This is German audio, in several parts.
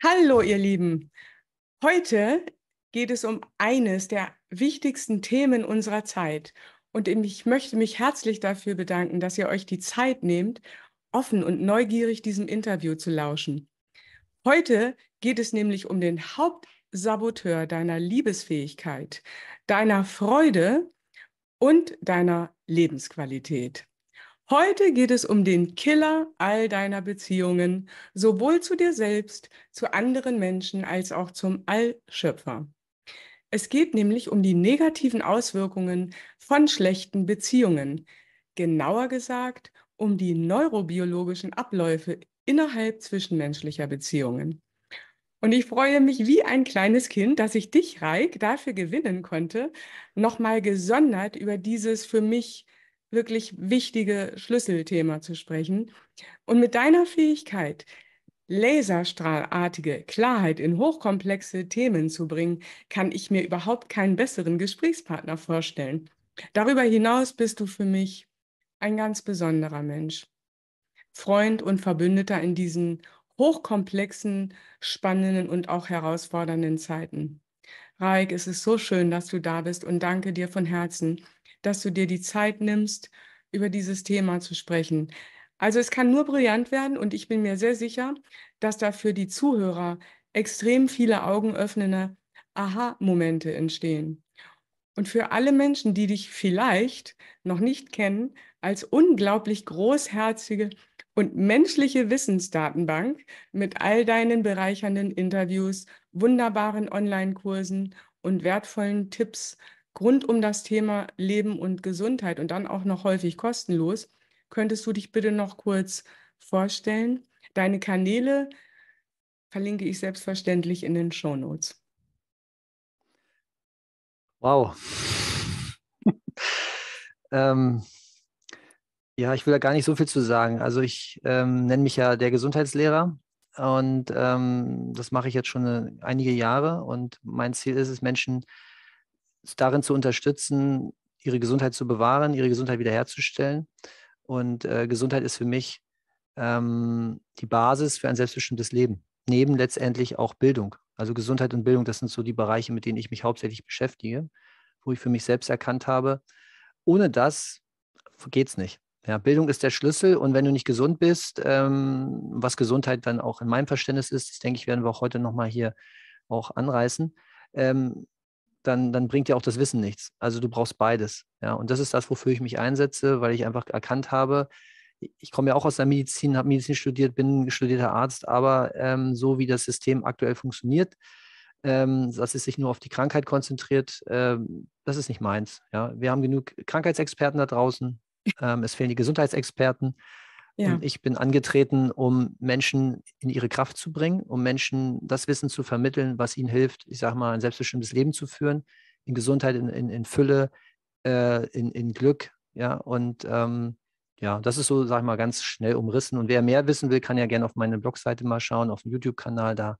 Hallo ihr Lieben. Heute geht es um eines der wichtigsten Themen unserer Zeit. Und ich möchte mich herzlich dafür bedanken, dass ihr euch die Zeit nehmt, offen und neugierig diesem Interview zu lauschen. Heute geht es nämlich um den Hauptsaboteur deiner Liebesfähigkeit, deiner Freude und deiner Lebensqualität. Heute geht es um den Killer all deiner Beziehungen, sowohl zu dir selbst, zu anderen Menschen als auch zum Allschöpfer. Es geht nämlich um die negativen Auswirkungen von schlechten Beziehungen, genauer gesagt um die neurobiologischen Abläufe innerhalb zwischenmenschlicher Beziehungen. Und ich freue mich wie ein kleines Kind, dass ich dich, Reik, dafür gewinnen konnte, nochmal gesondert über dieses für mich wirklich wichtige Schlüsselthema zu sprechen. Und mit deiner Fähigkeit, laserstrahlartige Klarheit in hochkomplexe Themen zu bringen, kann ich mir überhaupt keinen besseren Gesprächspartner vorstellen. Darüber hinaus bist du für mich ein ganz besonderer Mensch, Freund und Verbündeter in diesen hochkomplexen, spannenden und auch herausfordernden Zeiten. Raik, es ist so schön, dass du da bist und danke dir von Herzen dass du dir die Zeit nimmst, über dieses Thema zu sprechen. Also es kann nur brillant werden und ich bin mir sehr sicher, dass da für die Zuhörer extrem viele augenöffnende Aha-Momente entstehen. Und für alle Menschen, die dich vielleicht noch nicht kennen, als unglaublich großherzige und menschliche Wissensdatenbank mit all deinen bereichernden Interviews, wunderbaren Online-Kursen und wertvollen Tipps rund um das Thema Leben und Gesundheit und dann auch noch häufig kostenlos. Könntest du dich bitte noch kurz vorstellen? Deine Kanäle verlinke ich selbstverständlich in den Show Notes. Wow. ähm, ja, ich will da gar nicht so viel zu sagen. Also ich ähm, nenne mich ja der Gesundheitslehrer und ähm, das mache ich jetzt schon äh, einige Jahre und mein Ziel ist es, Menschen darin zu unterstützen, ihre Gesundheit zu bewahren, ihre Gesundheit wiederherzustellen. Und äh, Gesundheit ist für mich ähm, die Basis für ein selbstbestimmtes Leben, neben letztendlich auch Bildung. Also Gesundheit und Bildung, das sind so die Bereiche, mit denen ich mich hauptsächlich beschäftige, wo ich für mich selbst erkannt habe, ohne das geht es nicht. Ja, Bildung ist der Schlüssel und wenn du nicht gesund bist, ähm, was Gesundheit dann auch in meinem Verständnis ist, das denke ich, werden wir auch heute nochmal hier auch anreißen, ähm, dann, dann bringt dir auch das Wissen nichts. Also du brauchst beides. Ja, und das ist das, wofür ich mich einsetze, weil ich einfach erkannt habe, ich komme ja auch aus der Medizin, habe Medizin studiert, bin studierter Arzt, aber ähm, so wie das System aktuell funktioniert, ähm, dass es sich nur auf die Krankheit konzentriert, ähm, das ist nicht meins. Ja? Wir haben genug Krankheitsexperten da draußen, ähm, es fehlen die Gesundheitsexperten. Ja. Und ich bin angetreten, um Menschen in ihre Kraft zu bringen, um Menschen das Wissen zu vermitteln, was ihnen hilft, ich sage mal, ein selbstbestimmtes Leben zu führen, in Gesundheit, in, in, in Fülle, äh, in, in Glück. Ja, und ähm, ja, das ist so, sag ich mal, ganz schnell umrissen. Und wer mehr wissen will, kann ja gerne auf meine Blogseite mal schauen, auf dem YouTube-Kanal da.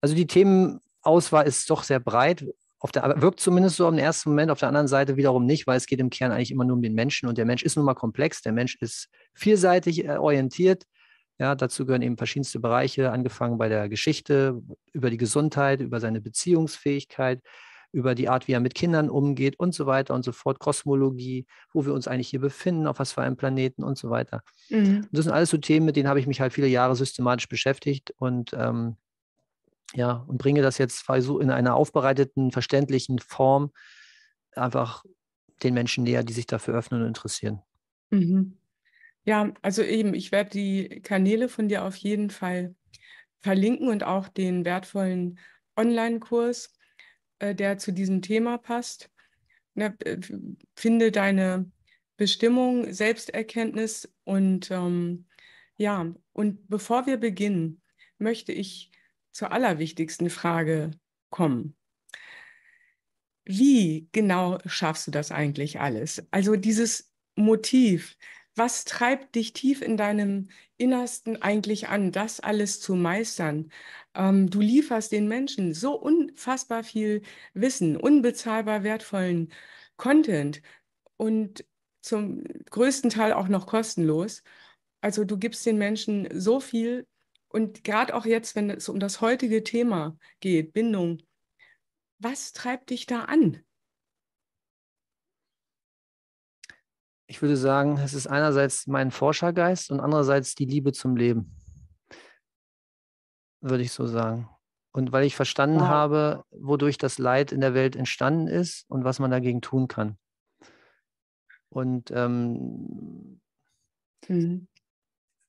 Also die Themenauswahl ist doch sehr breit auf der, wirkt zumindest so im ersten Moment, auf der anderen Seite wiederum nicht, weil es geht im Kern eigentlich immer nur um den Menschen und der Mensch ist nun mal komplex, der Mensch ist vielseitig äh, orientiert. Ja, dazu gehören eben verschiedenste Bereiche, angefangen bei der Geschichte, über die Gesundheit, über seine Beziehungsfähigkeit, über die Art, wie er mit Kindern umgeht und so weiter und so fort, Kosmologie, wo wir uns eigentlich hier befinden, auf was für einem Planeten und so weiter. Mhm. Und das sind alles so Themen, mit denen habe ich mich halt viele Jahre systematisch beschäftigt und ähm, ja, und bringe das jetzt in einer aufbereiteten, verständlichen Form einfach den Menschen näher, die sich dafür öffnen und interessieren. Mhm. Ja, also eben, ich werde die Kanäle von dir auf jeden Fall verlinken und auch den wertvollen Online-Kurs, äh, der zu diesem Thema passt. finde deine Bestimmung, Selbsterkenntnis und ähm, ja, und bevor wir beginnen, möchte ich zur allerwichtigsten Frage kommen. Wie genau schaffst du das eigentlich alles? Also dieses Motiv, was treibt dich tief in deinem Innersten eigentlich an, das alles zu meistern? Ähm, du lieferst den Menschen so unfassbar viel Wissen, unbezahlbar wertvollen Content und zum größten Teil auch noch kostenlos. Also du gibst den Menschen so viel und gerade auch jetzt, wenn es um das heutige Thema geht, Bindung, was treibt dich da an? Ich würde sagen, es ist einerseits mein Forschergeist und andererseits die Liebe zum Leben, würde ich so sagen. Und weil ich verstanden wow. habe, wodurch das Leid in der Welt entstanden ist und was man dagegen tun kann. Und ähm, mhm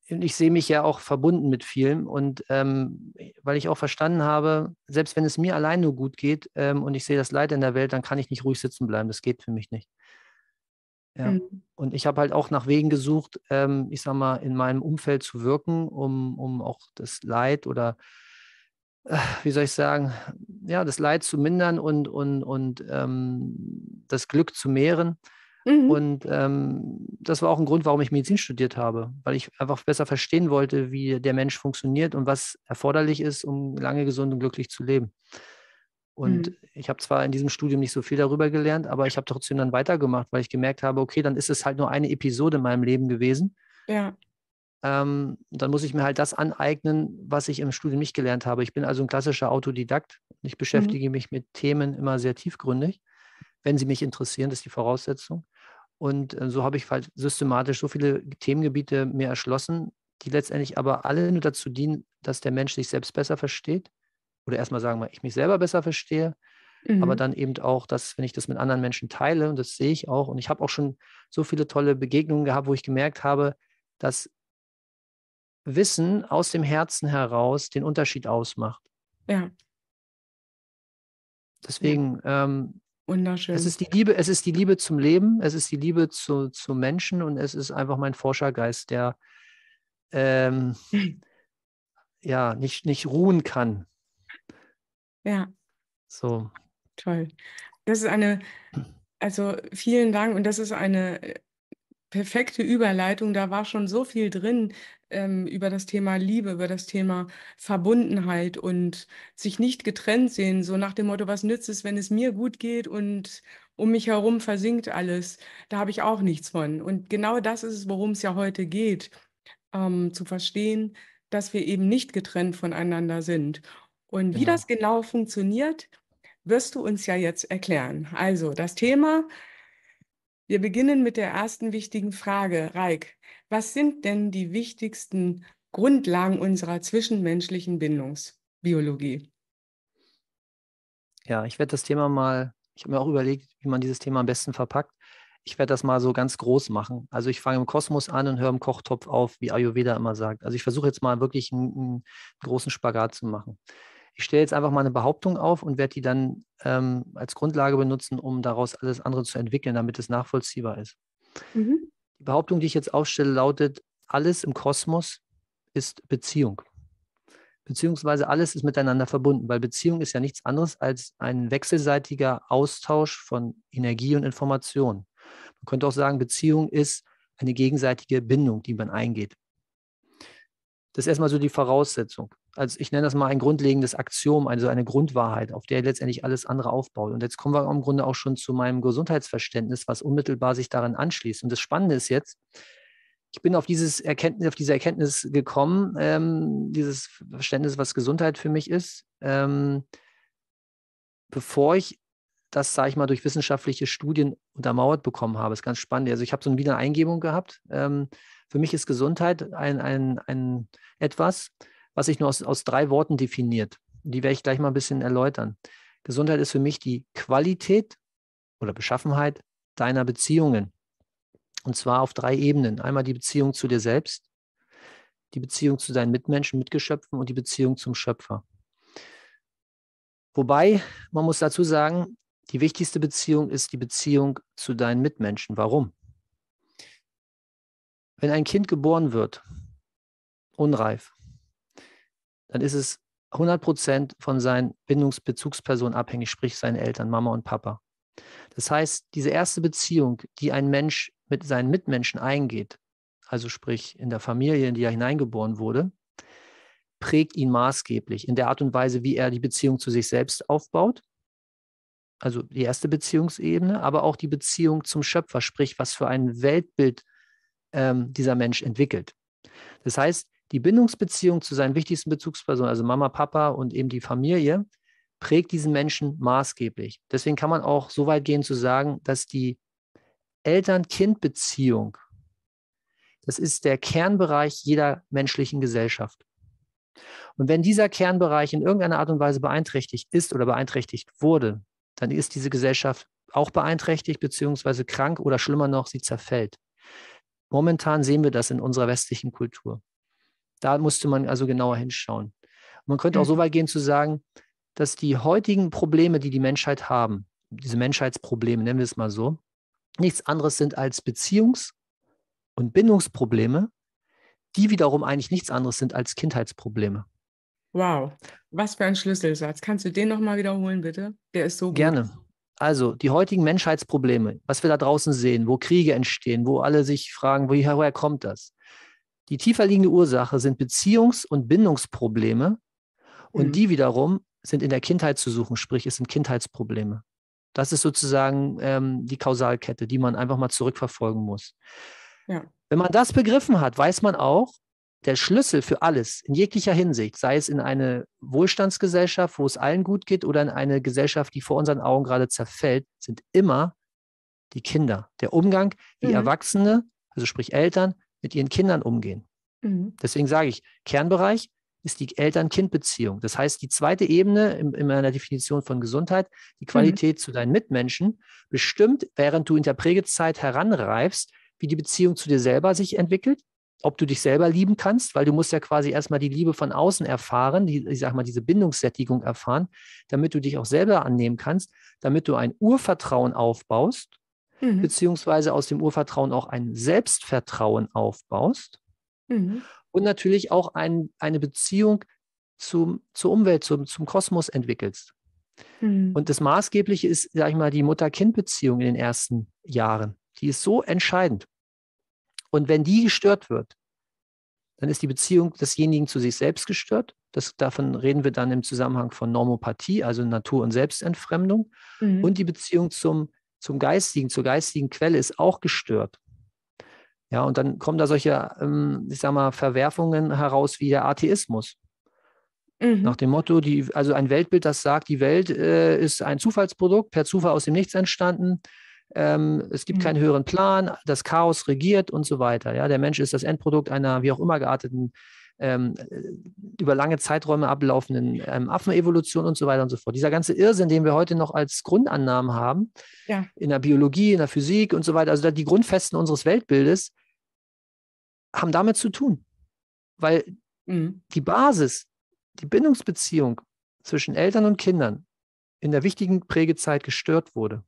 und ich sehe mich ja auch verbunden mit vielen und ähm, weil ich auch verstanden habe, selbst wenn es mir allein nur gut geht ähm, und ich sehe das Leid in der Welt, dann kann ich nicht ruhig sitzen bleiben. Das geht für mich nicht. Ja. Mhm. Und ich habe halt auch nach Wegen gesucht, ähm, ich sag mal, in meinem Umfeld zu wirken, um, um auch das Leid oder äh, wie soll ich sagen, ja, das Leid zu mindern und, und, und ähm, das Glück zu mehren. Mhm. Und ähm, das war auch ein Grund, warum ich Medizin studiert habe, weil ich einfach besser verstehen wollte, wie der Mensch funktioniert und was erforderlich ist, um lange gesund und glücklich zu leben. Und mhm. ich habe zwar in diesem Studium nicht so viel darüber gelernt, aber ich habe trotzdem dann weitergemacht, weil ich gemerkt habe, okay, dann ist es halt nur eine Episode in meinem Leben gewesen. Ja. Ähm, dann muss ich mir halt das aneignen, was ich im Studium nicht gelernt habe. Ich bin also ein klassischer Autodidakt. Ich mhm. beschäftige mhm. mich mit Themen immer sehr tiefgründig, wenn sie mich interessieren, das ist die Voraussetzung. Und äh, so habe ich halt systematisch so viele Themengebiete mir erschlossen, die letztendlich aber alle nur dazu dienen, dass der Mensch sich selbst besser versteht. Oder erstmal sagen wir, ich mich selber besser verstehe. Mhm. Aber dann eben auch, dass, wenn ich das mit anderen Menschen teile, und das sehe ich auch, und ich habe auch schon so viele tolle Begegnungen gehabt, wo ich gemerkt habe, dass Wissen aus dem Herzen heraus den Unterschied ausmacht. Ja. Deswegen, ähm, Wunderschön. Es ist die Liebe, es ist die Liebe zum Leben, es ist die Liebe zu, zu Menschen und es ist einfach mein Forschergeist, der ähm, ja nicht, nicht ruhen kann. Ja. So. Toll. Das ist eine, also vielen Dank und das ist eine äh, perfekte Überleitung. Da war schon so viel drin, ähm, über das Thema Liebe, über das Thema Verbundenheit und sich nicht getrennt sehen, so nach dem Motto, was nützt es, wenn es mir gut geht und um mich herum versinkt alles, da habe ich auch nichts von. Und genau das ist es, worum es ja heute geht, ähm, zu verstehen, dass wir eben nicht getrennt voneinander sind. Und wie genau. das genau funktioniert, wirst du uns ja jetzt erklären. Also das Thema wir beginnen mit der ersten wichtigen Frage. Reik, was sind denn die wichtigsten Grundlagen unserer zwischenmenschlichen Bindungsbiologie? Ja, ich werde das Thema mal, ich habe mir auch überlegt, wie man dieses Thema am besten verpackt. Ich werde das mal so ganz groß machen. Also ich fange im Kosmos an und höre im Kochtopf auf, wie Ayurveda immer sagt. Also ich versuche jetzt mal wirklich einen, einen großen Spagat zu machen. Ich stelle jetzt einfach mal eine Behauptung auf und werde die dann ähm, als Grundlage benutzen, um daraus alles andere zu entwickeln, damit es nachvollziehbar ist. Mhm. Die Behauptung, die ich jetzt aufstelle, lautet, alles im Kosmos ist Beziehung. Beziehungsweise alles ist miteinander verbunden, weil Beziehung ist ja nichts anderes als ein wechselseitiger Austausch von Energie und Information. Man könnte auch sagen, Beziehung ist eine gegenseitige Bindung, die man eingeht. Das ist erstmal so die Voraussetzung als ich nenne das mal ein grundlegendes Axiom, also eine Grundwahrheit, auf der letztendlich alles andere aufbaut. Und jetzt kommen wir im Grunde auch schon zu meinem Gesundheitsverständnis, was unmittelbar sich daran anschließt. Und das Spannende ist jetzt, ich bin auf, dieses Erkenntnis, auf diese Erkenntnis gekommen, ähm, dieses Verständnis, was Gesundheit für mich ist, ähm, bevor ich das, sage ich mal, durch wissenschaftliche Studien untermauert bekommen habe. Das ist ganz spannend. Also ich habe so eine Wiener Eingebung gehabt. Ähm, für mich ist Gesundheit ein, ein, ein etwas, was sich nur aus, aus drei Worten definiert. Die werde ich gleich mal ein bisschen erläutern. Gesundheit ist für mich die Qualität oder Beschaffenheit deiner Beziehungen. Und zwar auf drei Ebenen. Einmal die Beziehung zu dir selbst, die Beziehung zu deinen Mitmenschen, Mitgeschöpfen und die Beziehung zum Schöpfer. Wobei, man muss dazu sagen, die wichtigste Beziehung ist die Beziehung zu deinen Mitmenschen. Warum? Wenn ein Kind geboren wird, unreif, dann ist es 100 von seinen Bindungsbezugspersonen abhängig, sprich seinen Eltern, Mama und Papa. Das heißt, diese erste Beziehung, die ein Mensch mit seinen Mitmenschen eingeht, also sprich in der Familie, in die er hineingeboren wurde, prägt ihn maßgeblich in der Art und Weise, wie er die Beziehung zu sich selbst aufbaut. Also die erste Beziehungsebene, aber auch die Beziehung zum Schöpfer, sprich, was für ein Weltbild ähm, dieser Mensch entwickelt. Das heißt, die Bindungsbeziehung zu seinen wichtigsten Bezugspersonen, also Mama, Papa und eben die Familie, prägt diesen Menschen maßgeblich. Deswegen kann man auch so weit gehen zu sagen, dass die Eltern-Kind-Beziehung, das ist der Kernbereich jeder menschlichen Gesellschaft. Und wenn dieser Kernbereich in irgendeiner Art und Weise beeinträchtigt ist oder beeinträchtigt wurde, dann ist diese Gesellschaft auch beeinträchtigt beziehungsweise krank oder schlimmer noch, sie zerfällt. Momentan sehen wir das in unserer westlichen Kultur. Da musste man also genauer hinschauen. Und man könnte auch mhm. so weit gehen zu sagen, dass die heutigen Probleme, die die Menschheit haben, diese Menschheitsprobleme, nennen wir es mal so, nichts anderes sind als Beziehungs- und Bindungsprobleme, die wiederum eigentlich nichts anderes sind als Kindheitsprobleme. Wow, was für ein Schlüsselsatz. Kannst du den nochmal wiederholen, bitte? Der ist so gut. Gerne. Also die heutigen Menschheitsprobleme, was wir da draußen sehen, wo Kriege entstehen, wo alle sich fragen, woher kommt das? Die tieferliegende Ursache sind Beziehungs- und Bindungsprobleme und mhm. die wiederum sind in der Kindheit zu suchen, sprich es sind Kindheitsprobleme. Das ist sozusagen ähm, die Kausalkette, die man einfach mal zurückverfolgen muss. Ja. Wenn man das begriffen hat, weiß man auch, der Schlüssel für alles in jeglicher Hinsicht, sei es in eine Wohlstandsgesellschaft, wo es allen gut geht, oder in eine Gesellschaft, die vor unseren Augen gerade zerfällt, sind immer die Kinder. Der Umgang, wie mhm. Erwachsene, also sprich Eltern, mit ihren Kindern umgehen. Mhm. Deswegen sage ich, Kernbereich ist die Eltern-Kind-Beziehung. Das heißt, die zweite Ebene in, in meiner Definition von Gesundheit, die mhm. Qualität mhm. zu deinen Mitmenschen, bestimmt, während du in der Prägezeit heranreifst, wie die Beziehung zu dir selber sich entwickelt, ob du dich selber lieben kannst, weil du musst ja quasi erstmal die Liebe von außen erfahren, die, ich sag mal, diese Bindungssättigung erfahren, damit du dich auch selber annehmen kannst, damit du ein Urvertrauen aufbaust, mhm. beziehungsweise aus dem Urvertrauen auch ein Selbstvertrauen aufbaust mhm. und natürlich auch ein, eine Beziehung zum, zur Umwelt, zum, zum Kosmos entwickelst. Mhm. Und das Maßgebliche ist, sag ich mal, die Mutter-Kind-Beziehung in den ersten Jahren. Die ist so entscheidend. Und wenn die gestört wird, dann ist die Beziehung desjenigen zu sich selbst gestört. Das, davon reden wir dann im Zusammenhang von Normopathie, also Natur- und Selbstentfremdung. Mhm. Und die Beziehung zum zum Geistigen, zur geistigen Quelle ist auch gestört. Ja, und dann kommen da solche, ähm, ich sag mal, Verwerfungen heraus wie der Atheismus. Mhm. Nach dem Motto, die, also ein Weltbild, das sagt, die Welt äh, ist ein Zufallsprodukt, per Zufall aus dem Nichts entstanden. Ähm, es gibt mhm. keinen höheren Plan, das Chaos regiert und so weiter. Ja, der Mensch ist das Endprodukt einer wie auch immer gearteten ähm, äh, über lange Zeiträume ablaufenden ähm, Affenevolution und so weiter und so fort. Dieser ganze Irrsinn, den wir heute noch als Grundannahmen haben, ja. in der Biologie, in der Physik und so weiter, also die Grundfesten unseres Weltbildes, haben damit zu tun. Weil mhm. die Basis, die Bindungsbeziehung zwischen Eltern und Kindern in der wichtigen Prägezeit gestört wurde.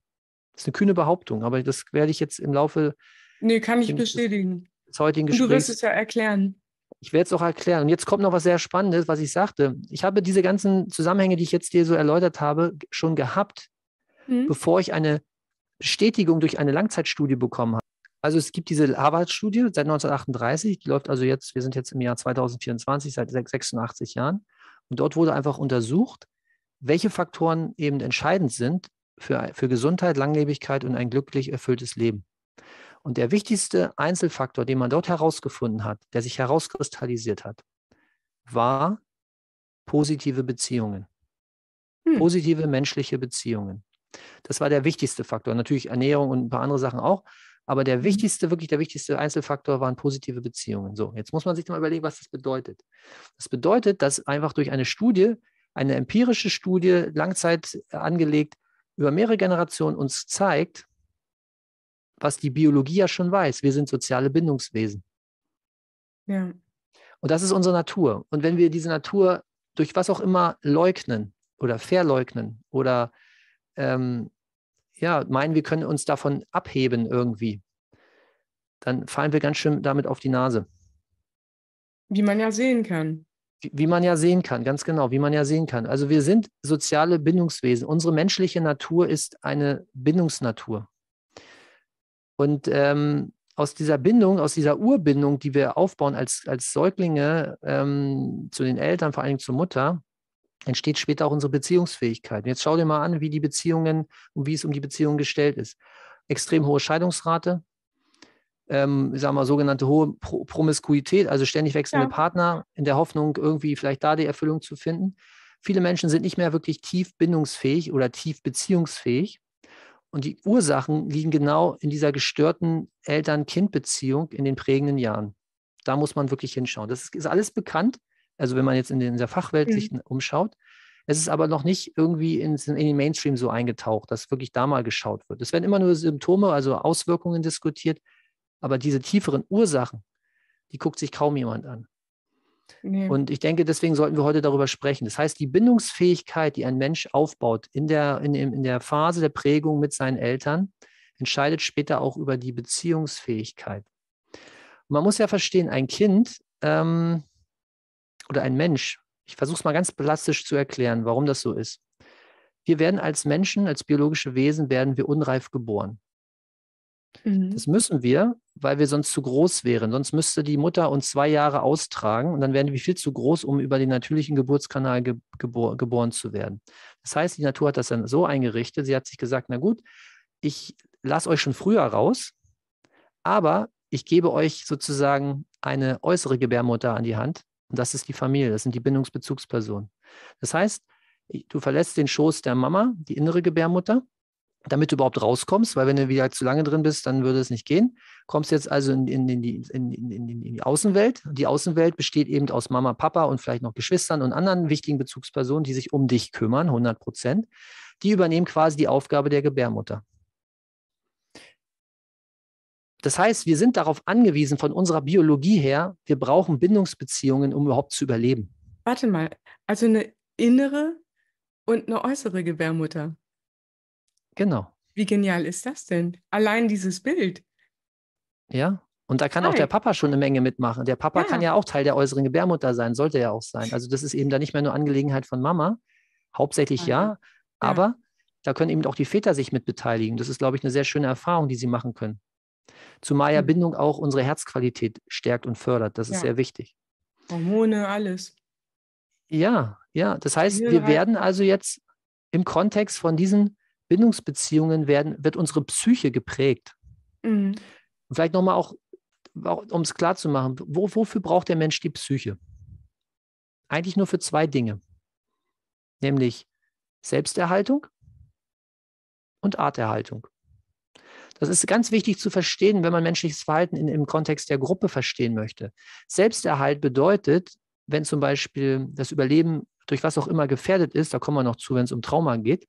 Das ist eine kühne Behauptung, aber das werde ich jetzt im Laufe. Nee, kann ich bestätigen. Des heutigen Gesprächs, du wirst es ja erklären. Ich werde es auch erklären. Und jetzt kommt noch was sehr Spannendes, was ich sagte. Ich habe diese ganzen Zusammenhänge, die ich jetzt dir so erläutert habe, schon gehabt, mhm. bevor ich eine Bestätigung durch eine Langzeitstudie bekommen habe. Also es gibt diese Harvard-Studie seit 1938, die läuft also jetzt, wir sind jetzt im Jahr 2024, seit 86 Jahren. Und dort wurde einfach untersucht, welche Faktoren eben entscheidend sind für, für Gesundheit, Langlebigkeit und ein glücklich erfülltes Leben. Und der wichtigste Einzelfaktor, den man dort herausgefunden hat, der sich herauskristallisiert hat, war positive Beziehungen. Hm. Positive menschliche Beziehungen. Das war der wichtigste Faktor. Natürlich Ernährung und ein paar andere Sachen auch. Aber der mhm. wichtigste, wirklich der wichtigste Einzelfaktor waren positive Beziehungen. So, jetzt muss man sich mal überlegen, was das bedeutet. Das bedeutet, dass einfach durch eine Studie, eine empirische Studie, Langzeit angelegt, über mehrere Generationen uns zeigt, was die Biologie ja schon weiß. Wir sind soziale Bindungswesen. Ja. Und das ist unsere Natur. Und wenn wir diese Natur durch was auch immer leugnen oder verleugnen oder ähm, ja, meinen, wir können uns davon abheben irgendwie, dann fallen wir ganz schön damit auf die Nase. Wie man ja sehen kann. Wie, wie man ja sehen kann, ganz genau, wie man ja sehen kann. Also wir sind soziale Bindungswesen. Unsere menschliche Natur ist eine Bindungsnatur. Und ähm, aus dieser Bindung, aus dieser Urbindung, die wir aufbauen als, als Säuglinge ähm, zu den Eltern, vor allem zur Mutter, entsteht später auch unsere Beziehungsfähigkeit. jetzt schau dir mal an, wie die Beziehungen und wie es um die Beziehungen gestellt ist. Extrem hohe Scheidungsrate, ähm, sagen wir sogenannte hohe Pro Promiskuität, also ständig wechselnde ja. Partner in der Hoffnung, irgendwie vielleicht da die Erfüllung zu finden. Viele Menschen sind nicht mehr wirklich tief bindungsfähig oder tief beziehungsfähig. Und die Ursachen liegen genau in dieser gestörten Eltern-Kind-Beziehung in den prägenden Jahren. Da muss man wirklich hinschauen. Das ist alles bekannt, also wenn man jetzt in, den, in der Fachwelt mhm. sich umschaut. Es ist aber noch nicht irgendwie in, in, den Mainstream so eingetaucht, dass wirklich da mal geschaut wird. Es werden immer nur Symptome, also Auswirkungen diskutiert, aber diese tieferen Ursachen, die guckt sich kaum jemand an. Nee. Und ich denke, deswegen sollten wir heute darüber sprechen. Das heißt, die Bindungsfähigkeit, die ein Mensch aufbaut in der, in, in der Phase der Prägung mit seinen Eltern, entscheidet später auch über die Beziehungsfähigkeit. Und man muss ja verstehen, ein Kind ähm, oder ein Mensch, ich versuche es mal ganz plastisch zu erklären, warum das so ist. Wir werden als Menschen, als biologische Wesen, werden wir unreif geboren. Mhm. Das müssen wir, weil wir sonst zu groß wären. Sonst müsste die Mutter uns zwei Jahre austragen und dann wären wir viel zu groß, um über den natürlichen Geburtskanal ge gebor geboren zu werden. Das heißt, die Natur hat das dann so eingerichtet. Sie hat sich gesagt, na gut, ich lasse euch schon früher raus, aber ich gebe euch sozusagen eine äußere Gebärmutter an die Hand. Und das ist die Familie, das sind die Bindungsbezugspersonen. Das heißt, du verlässt den Schoß der Mama, die innere Gebärmutter, damit du überhaupt rauskommst, weil wenn du wieder zu lange drin bist, dann würde es nicht gehen. Kommst jetzt also in, in, in, die, in, die, Außenwelt. Die Außenwelt besteht eben aus Mama, Papa und vielleicht noch Geschwistern und anderen wichtigen Bezugspersonen, die sich um dich kümmern, 100 Prozent. Die übernehmen quasi die Aufgabe der Gebärmutter. Das heißt, wir sind darauf angewiesen von unserer Biologie her, wir brauchen Bindungsbeziehungen, um überhaupt zu überleben. Warte mal, also eine innere und eine äußere Gebärmutter. Genau. Wie genial ist das denn? Allein dieses Bild. Ja, und da kann Hi. auch der Papa schon eine Menge mitmachen. Der Papa ja. kann ja auch Teil der äußeren Gebärmutter sein, sollte ja auch sein. Also das ist eben da nicht mehr nur Angelegenheit von Mama, hauptsächlich ja, ja. aber ja. da können eben auch die Väter sich mit beteiligen. Das ist, glaube ich, eine sehr schöne Erfahrung, die sie machen können. Zumal ja mhm. Bindung auch unsere Herzqualität stärkt und fördert. Das ist sehr wichtig. Hormone, alles. Ja, ja. Das heißt, wir werden also jetzt im Kontext von diesen Bindungsbeziehungen werden, wird unsere Psyche geprägt. Mhm. Vielleicht nochmal auch, um es klar zu machen, wo, wofür braucht der Mensch die Psyche? Eigentlich nur für zwei Dinge, nämlich Selbsterhaltung und Arterhaltung. Das ist ganz wichtig zu verstehen, wenn man menschliches Verhalten in, im Kontext der Gruppe verstehen möchte. Selbsterhalt bedeutet, wenn zum Beispiel das Überleben durch was auch immer gefährdet ist, da kommen wir noch zu, wenn es um Trauma geht,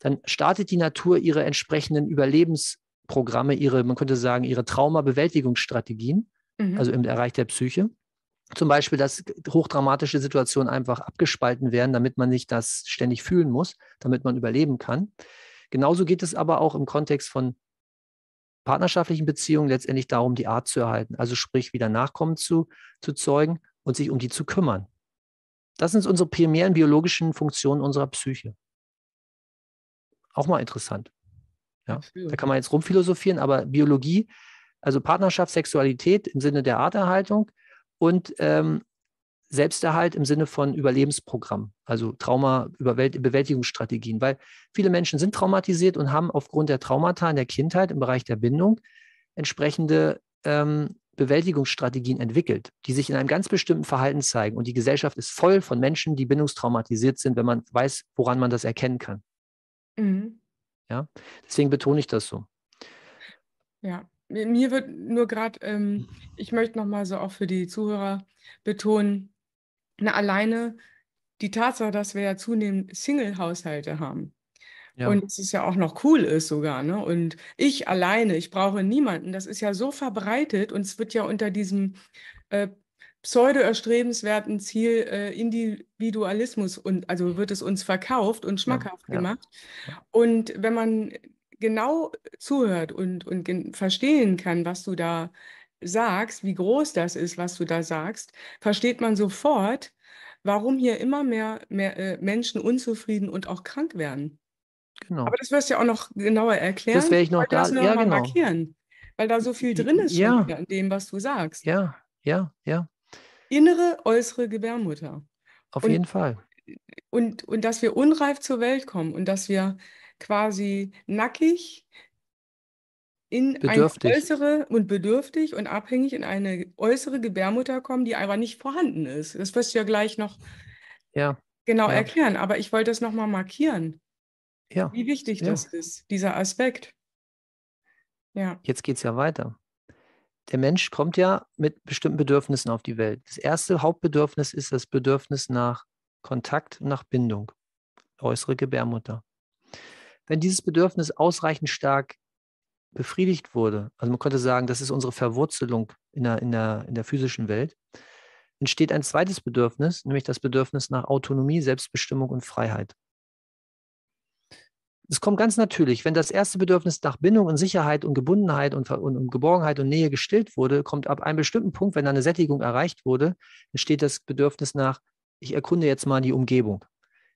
dann startet die Natur ihre entsprechenden Überlebensprogramme, ihre, man könnte sagen, ihre Trauma-Bewältigungsstrategien, mhm. also im Bereich der Psyche. Zum Beispiel, dass hochdramatische Situationen einfach abgespalten werden, damit man nicht das ständig fühlen muss, damit man überleben kann. Genauso geht es aber auch im Kontext von partnerschaftlichen Beziehungen letztendlich darum, die Art zu erhalten, also sprich wieder Nachkommen zu, zu zeugen und sich um die zu kümmern. Das sind unsere primären biologischen Funktionen unserer Psyche. Auch mal interessant. Ja? Da kann man jetzt rumphilosophieren, aber Biologie, also Partnerschaft, Sexualität im Sinne der Arterhaltung und ähm, Selbsterhalt im Sinne von Überlebensprogramm, also Trauma, Bewältigungsstrategien, weil viele Menschen sind traumatisiert und haben aufgrund der Traumata in der Kindheit im Bereich der Bindung entsprechende ähm, Bewältigungsstrategien entwickelt, die sich in einem ganz bestimmten Verhalten zeigen. Und die Gesellschaft ist voll von Menschen, die bindungstraumatisiert sind, wenn man weiß, woran man das erkennen kann. Mhm. Ja, deswegen betone ich das so. Ja, mir wird nur gerade, ähm, ich möchte nochmal so auch für die Zuhörer betonen, na, alleine die Tatsache, dass wir ja zunehmend Single-Haushalte haben. Ja. Und es ist ja auch noch cool ist sogar, ne? Und ich alleine, ich brauche niemanden. Das ist ja so verbreitet und es wird ja unter diesem äh, pseudo-erstrebenswerten Ziel äh, Individualismus und also mhm. wird es uns verkauft und schmackhaft ja, ja. gemacht. Und wenn man genau zuhört und, und verstehen kann, was du da sagst, wie groß das ist, was du da sagst, versteht man sofort, warum hier immer mehr, mehr äh, Menschen unzufrieden und auch krank werden. Genau. Aber das wirst du ja auch noch genauer erklären. Das werde ich noch da, ja, genau. markieren, weil da so viel drin ist ja. in dem, was du sagst. Ja, ja, ja innere, äußere Gebärmutter. Auf und, jeden Fall. Und, und dass wir unreif zur Welt kommen und dass wir quasi nackig in bedürftig. eine äußere und bedürftig und abhängig in eine äußere Gebärmutter kommen, die einfach nicht vorhanden ist. Das wirst du ja gleich noch ja. genau ja. erklären, aber ich wollte das nochmal markieren. Ja. Wie wichtig das ist, dieser Aspekt. Ja. Jetzt geht es ja weiter der Mensch kommt ja mit bestimmten Bedürfnissen auf die Welt. Das erste Hauptbedürfnis ist das Bedürfnis nach Kontakt, nach Bindung, äußere Gebärmutter. Wenn dieses Bedürfnis ausreichend stark befriedigt wurde, also man könnte sagen, das ist unsere Verwurzelung in der, in der, in der physischen Welt, entsteht ein zweites Bedürfnis, nämlich das Bedürfnis nach Autonomie, Selbstbestimmung und Freiheit. Es kommt ganz natürlich. Wenn das erste Bedürfnis nach Bindung und Sicherheit und Gebundenheit und, und, und, Geborgenheit und Nähe gestillt wurde, kommt ab einem bestimmten Punkt, wenn eine Sättigung erreicht wurde, entsteht das Bedürfnis nach, ich erkunde jetzt mal die Umgebung.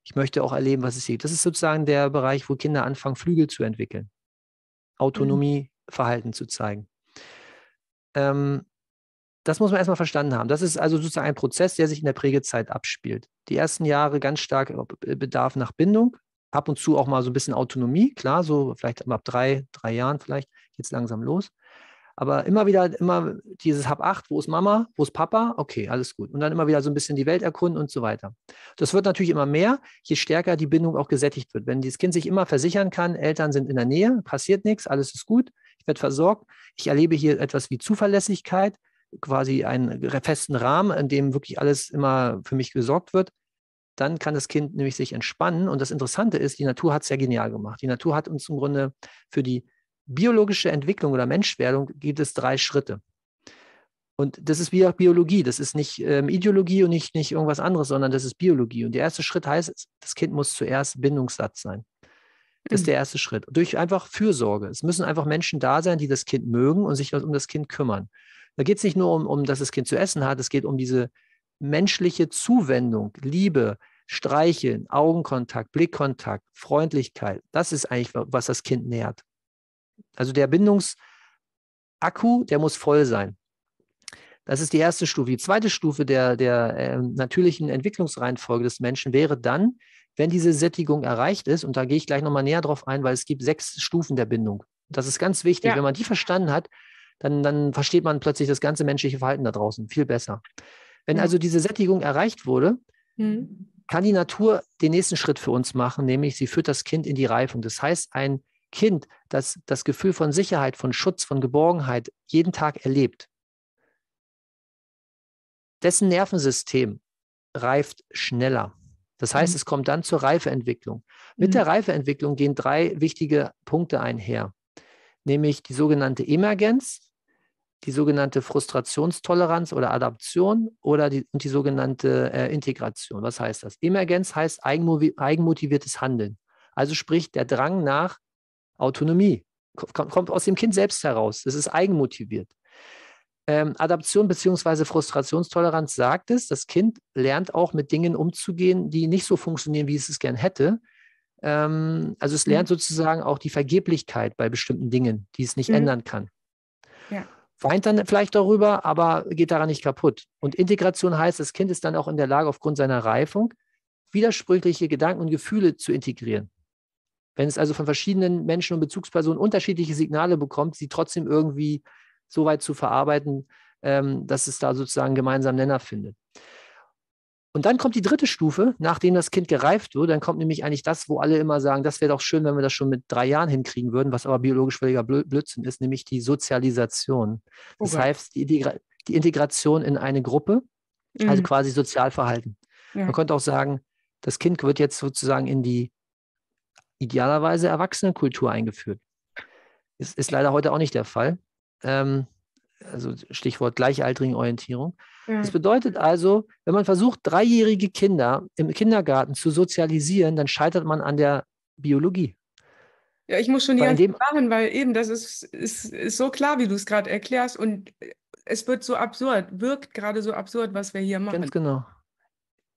Ich möchte auch erleben, was es gibt. Das ist sozusagen der Bereich, wo Kinder anfangen, Flügel zu entwickeln, mhm. Autonomieverhalten mhm. zu zeigen. Ähm, das muss man erstmal verstanden haben. Das ist also sozusagen ein Prozess, der sich in der Prägezeit abspielt. Die ersten Jahre ganz stark äh, Bedarf nach Bindung, ab und zu auch mal so ein bisschen Autonomie, klar, so vielleicht ab drei, drei Jahren vielleicht geht es langsam los. Aber immer wieder, immer dieses Hab acht, wo ist Mama, wo ist Papa? Okay, alles gut. Und dann immer wieder so ein bisschen die Welt erkunden und so weiter. Das wird natürlich immer mehr, je stärker die Bindung auch gesättigt wird. Wenn dieses Kind sich immer versichern kann, Eltern sind in der Nähe, passiert nichts, alles ist gut, ich werde versorgt. Ich erlebe hier etwas wie Zuverlässigkeit, quasi einen festen Rahmen, in dem wirklich alles immer für mich gesorgt wird dann kann das Kind nämlich sich entspannen. Und das Interessante ist, die Natur hat es ja genial gemacht. Die Natur hat uns im Grunde für die biologische Entwicklung oder Menschwerdung gibt es drei Schritte. Und das ist wie auch Biologie. Das ist nicht ähm, Ideologie und nicht, nicht irgendwas anderes, sondern das ist Biologie. Und der erste Schritt heißt, das Kind muss zuerst Bindungssatz sein. Das mhm. ist der erste Schritt. Durch einfach Fürsorge. Es müssen einfach Menschen da sein, die das Kind mögen und sich um das Kind kümmern. Da geht es nicht nur um, um, dass das Kind zu essen hat, es geht um diese menschliche Zuwendung, Liebe, Streicheln, Augenkontakt, Blickkontakt, Freundlichkeit, das ist eigentlich, was das Kind nährt. Also der Bindungsakku, der muss voll sein. Das ist die erste Stufe. Die zweite Stufe der, der äh, natürlichen Entwicklungsreihenfolge des Menschen wäre dann, wenn diese Sättigung erreicht ist, und da gehe ich gleich nochmal näher drauf ein, weil es gibt sechs Stufen der Bindung. Das ist ganz wichtig. Ja. Wenn man die verstanden hat, dann, dann versteht man plötzlich das ganze menschliche Verhalten da draußen viel besser. Wenn also diese Sättigung erreicht wurde, mhm. kann die Natur den nächsten Schritt für uns machen, nämlich sie führt das Kind in die Reifung. Das heißt, ein Kind, das das Gefühl von Sicherheit, von Schutz, von Geborgenheit jeden Tag erlebt, dessen Nervensystem reift schneller. Das heißt, mhm. es kommt dann zur Reifeentwicklung. Mit mhm. der Reifeentwicklung gehen drei wichtige Punkte einher, nämlich die sogenannte Emergenz, die sogenannte Frustrationstoleranz oder Adaption oder die, und die sogenannte äh, Integration. Was heißt das? Emergenz heißt eigenmotiviertes Handeln. Also sprich der Drang nach Autonomie. Kommt, kommt aus dem Kind selbst heraus. Es ist eigenmotiviert. Ähm, Adaption bzw. Frustrationstoleranz sagt es, das Kind lernt auch mit Dingen umzugehen, die nicht so funktionieren, wie es es gern hätte. Ähm, also es lernt mhm. sozusagen auch die Vergeblichkeit bei bestimmten Dingen, die es nicht mhm. ändern kann weint dann vielleicht darüber, aber geht daran nicht kaputt. Und Integration heißt, das Kind ist dann auch in der Lage, aufgrund seiner Reifung widersprüchliche Gedanken und Gefühle zu integrieren. Wenn es also von verschiedenen Menschen und Bezugspersonen unterschiedliche Signale bekommt, sie trotzdem irgendwie so weit zu verarbeiten, ähm, dass es da sozusagen einen Nenner findet. Und dann kommt die dritte Stufe, nachdem das Kind gereift wird, dann kommt nämlich eigentlich das, wo alle immer sagen, das wäre doch schön, wenn wir das schon mit drei Jahren hinkriegen würden, was aber biologisch völliger Blödsinn ist, nämlich die Sozialisation. Oh das okay. heißt, die, die, die, Integration in eine Gruppe, also mhm. also quasi Sozialverhalten. Ja. Man könnte auch sagen, das Kind wird jetzt sozusagen in die idealerweise Erwachsenenkultur eingeführt. Das ist leider heute auch nicht der Fall. Ähm, also Stichwort gleichaltrigen Orientierung. Das bedeutet also, wenn man versucht, dreijährige Kinder im Kindergarten zu sozialisieren, dann scheitert man an der Biologie. Ja, ich muss schon die ganze machen, weil eben das ist, ist, ist so klar, wie du es gerade erklärst. Und es wird so absurd, wirkt gerade so absurd, was wir hier machen. Ganz genau.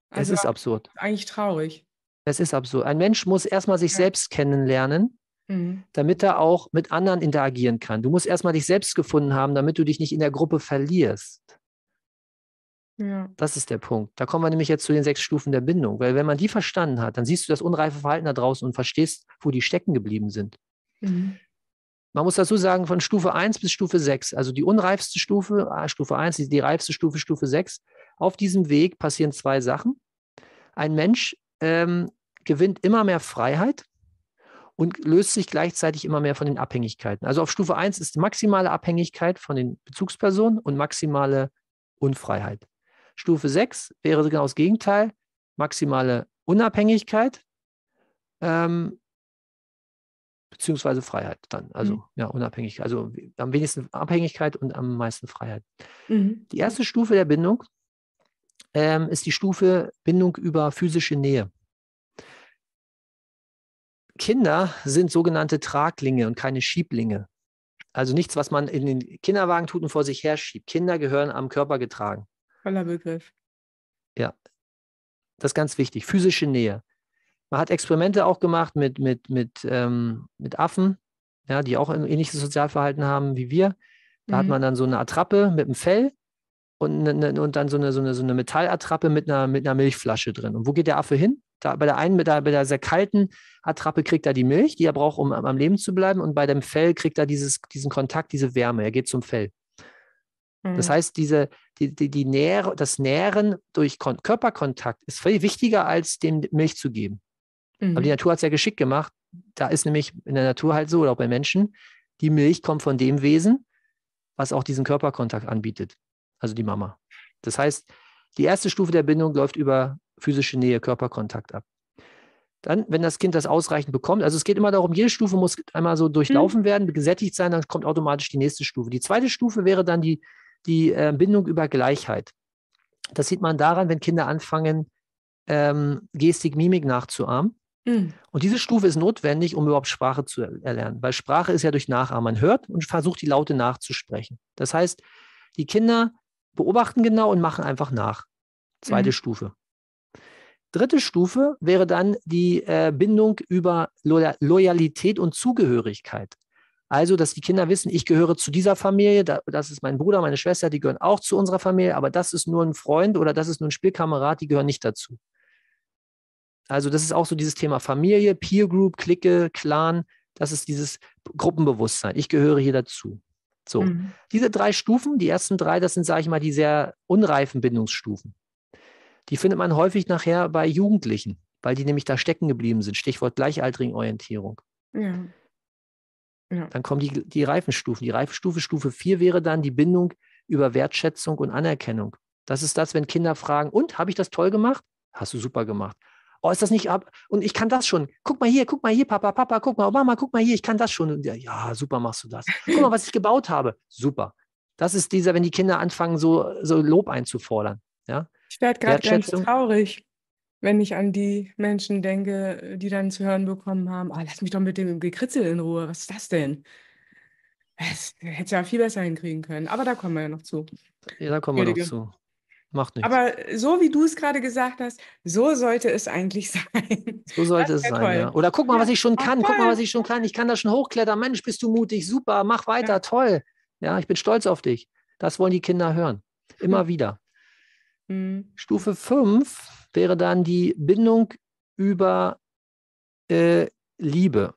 Also es ist absurd. Eigentlich traurig. Es ist absurd. Ein Mensch muss erstmal sich ja. selbst kennenlernen, mhm. damit er auch mit anderen interagieren kann. Du musst erstmal dich selbst gefunden haben, damit du dich nicht in der Gruppe verlierst. Ja. Das ist der Punkt. Da kommen wir nämlich jetzt zu den sechs Stufen der Bindung, weil wenn man die verstanden hat, dann siehst du das unreife Verhalten da draußen und verstehst, wo die stecken geblieben sind. Mhm. Man muss dazu sagen, von Stufe 1 bis Stufe 6, also die unreifste Stufe, ah, Stufe 1, die, reifste Stufe, Stufe 6, auf diesem Weg passieren zwei Sachen. Ein Mensch ähm, gewinnt immer mehr Freiheit und löst sich gleichzeitig immer mehr von den Abhängigkeiten. Also auf Stufe 1 ist maximale Abhängigkeit von den Bezugspersonen und maximale Unfreiheit. Stufe 6 wäre genau das Gegenteil, maximale Unabhängigkeit ähm, beziehungsweise Freiheit dann. Also mhm. ja, Unabhängigkeit. Also am wenigsten Abhängigkeit und am meisten Freiheit. Mhm. Die erste Stufe der Bindung ähm, ist die Stufe Bindung über physische Nähe. Kinder sind sogenannte Traglinge und keine Schieblinge. Also nichts, was man in den Kinderwagen tut und vor sich her schiebt. Kinder gehören am Körper getragen. Toller Begriff. Ja, das ist ganz wichtig. Physische Nähe. Man hat Experimente auch gemacht mit, mit, mit, ähm, mit Affen, ja, die auch ein ähnliches Sozialverhalten haben wie wir. Da mhm. hat man dann so eine Attrappe mit einem Fell und, eine, ne, und dann so eine, so eine, so eine Metallattrappe mit einer, mit einer Milchflasche drin. Und wo geht der Affe hin? Da, bei der einen, mit der, bei der sehr kalten Attrappe kriegt er die Milch, die er braucht, um am Leben zu bleiben. Und bei dem Fell kriegt er dieses, diesen Kontakt, diese Wärme. Er geht zum Fell. Das mhm. heißt, diese, die, die, die Nähr, das Nähren durch Kon Körperkontakt ist viel wichtiger, als dem Milch zu geben. Mhm. Aber die mhm. Natur hat es ja geschickt gemacht. Da ist nämlich in der Natur halt so, oder auch bei Menschen, die Milch kommt von dem Wesen, was auch diesen Körperkontakt anbietet, also die Mama. Das heißt, die erste Stufe der Bindung läuft über physische Nähe, Körperkontakt ab. Dann, wenn das Kind das ausreichend bekommt, also es geht immer darum, jede Stufe muss einmal so durchlaufen mhm. werden, gesättigt sein, dann kommt automatisch die nächste Stufe. Die zweite Stufe wäre dann die die äh, Bindung über Gleichheit. Das sieht man daran, wenn Kinder anfangen, ähm, Gestik, Mimik nachzuahmen. Mhm. Und diese Stufe ist notwendig, um überhaupt Sprache zu erlernen, weil Sprache ist ja durch Nachahmen. Man hört und versucht, die Laute nachzusprechen. Das heißt, die Kinder beobachten genau und machen einfach nach. Zweite mhm. Stufe. Dritte Stufe wäre dann die äh, Bindung über Lo Loyalität und Zugehörigkeit. Also, dass die Kinder wissen, ich gehöre zu dieser Familie, das ist mein Bruder, meine Schwester, die gehören auch zu unserer Familie, aber das ist nur ein Freund oder das ist nur ein Spielkamerad, die gehören nicht dazu. Also, das ist auch so dieses Thema Familie, Peer Group, Clique, Clan, das ist dieses Gruppenbewusstsein. Ich gehöre hier dazu. So, mhm. diese drei Stufen, die ersten drei, das sind, sage ich mal, die sehr unreifen Bindungsstufen. Die findet man häufig nachher bei Jugendlichen, weil die nämlich da stecken geblieben sind. Stichwort gleichaltrigen Orientierung. Ja. Dann kommen die, die Reifenstufen. Die Reifenstufe, Stufe 4 wäre dann die Bindung über Wertschätzung und Anerkennung. Das ist das, wenn Kinder fragen, und habe ich das toll gemacht? Hast du super gemacht. Oh, ist das nicht ab? Und ich kann das schon. Guck mal hier, guck mal hier, Papa, Papa, guck mal, Mama, guck mal hier, ich kann das schon. Und ja, ja, super machst du das. Guck mal, was ich gebaut habe. Super. Das ist dieser, wenn die Kinder anfangen, so, so Lob einzufordern. Ja? Ich werde gerade ganz traurig wenn ich an die Menschen denke, die dann zu hören bekommen haben, oh, lass mich doch mit dem Gekritzel in Ruhe, was ist das denn? Das hätte es ja viel besser hinkriegen können. Aber da kommen wir ja noch zu. Ja, da kommen wir noch zu. Macht nichts. Aber so wie du es gerade gesagt hast, so sollte es eigentlich sein. So sollte es sein, toll. ja. Oder guck mal, was ich schon oh, kann. Toll. Guck mal, was ich schon kann. Ich kann da schon hochklettern. Mensch, bist du mutig. Super, mach weiter. Ja. Toll. Ja, ich bin stolz auf dich. Das wollen die Kinder hören. Immer hm. wieder. Mhm. Stufe 5 wäre dann die Bindung über äh, Liebe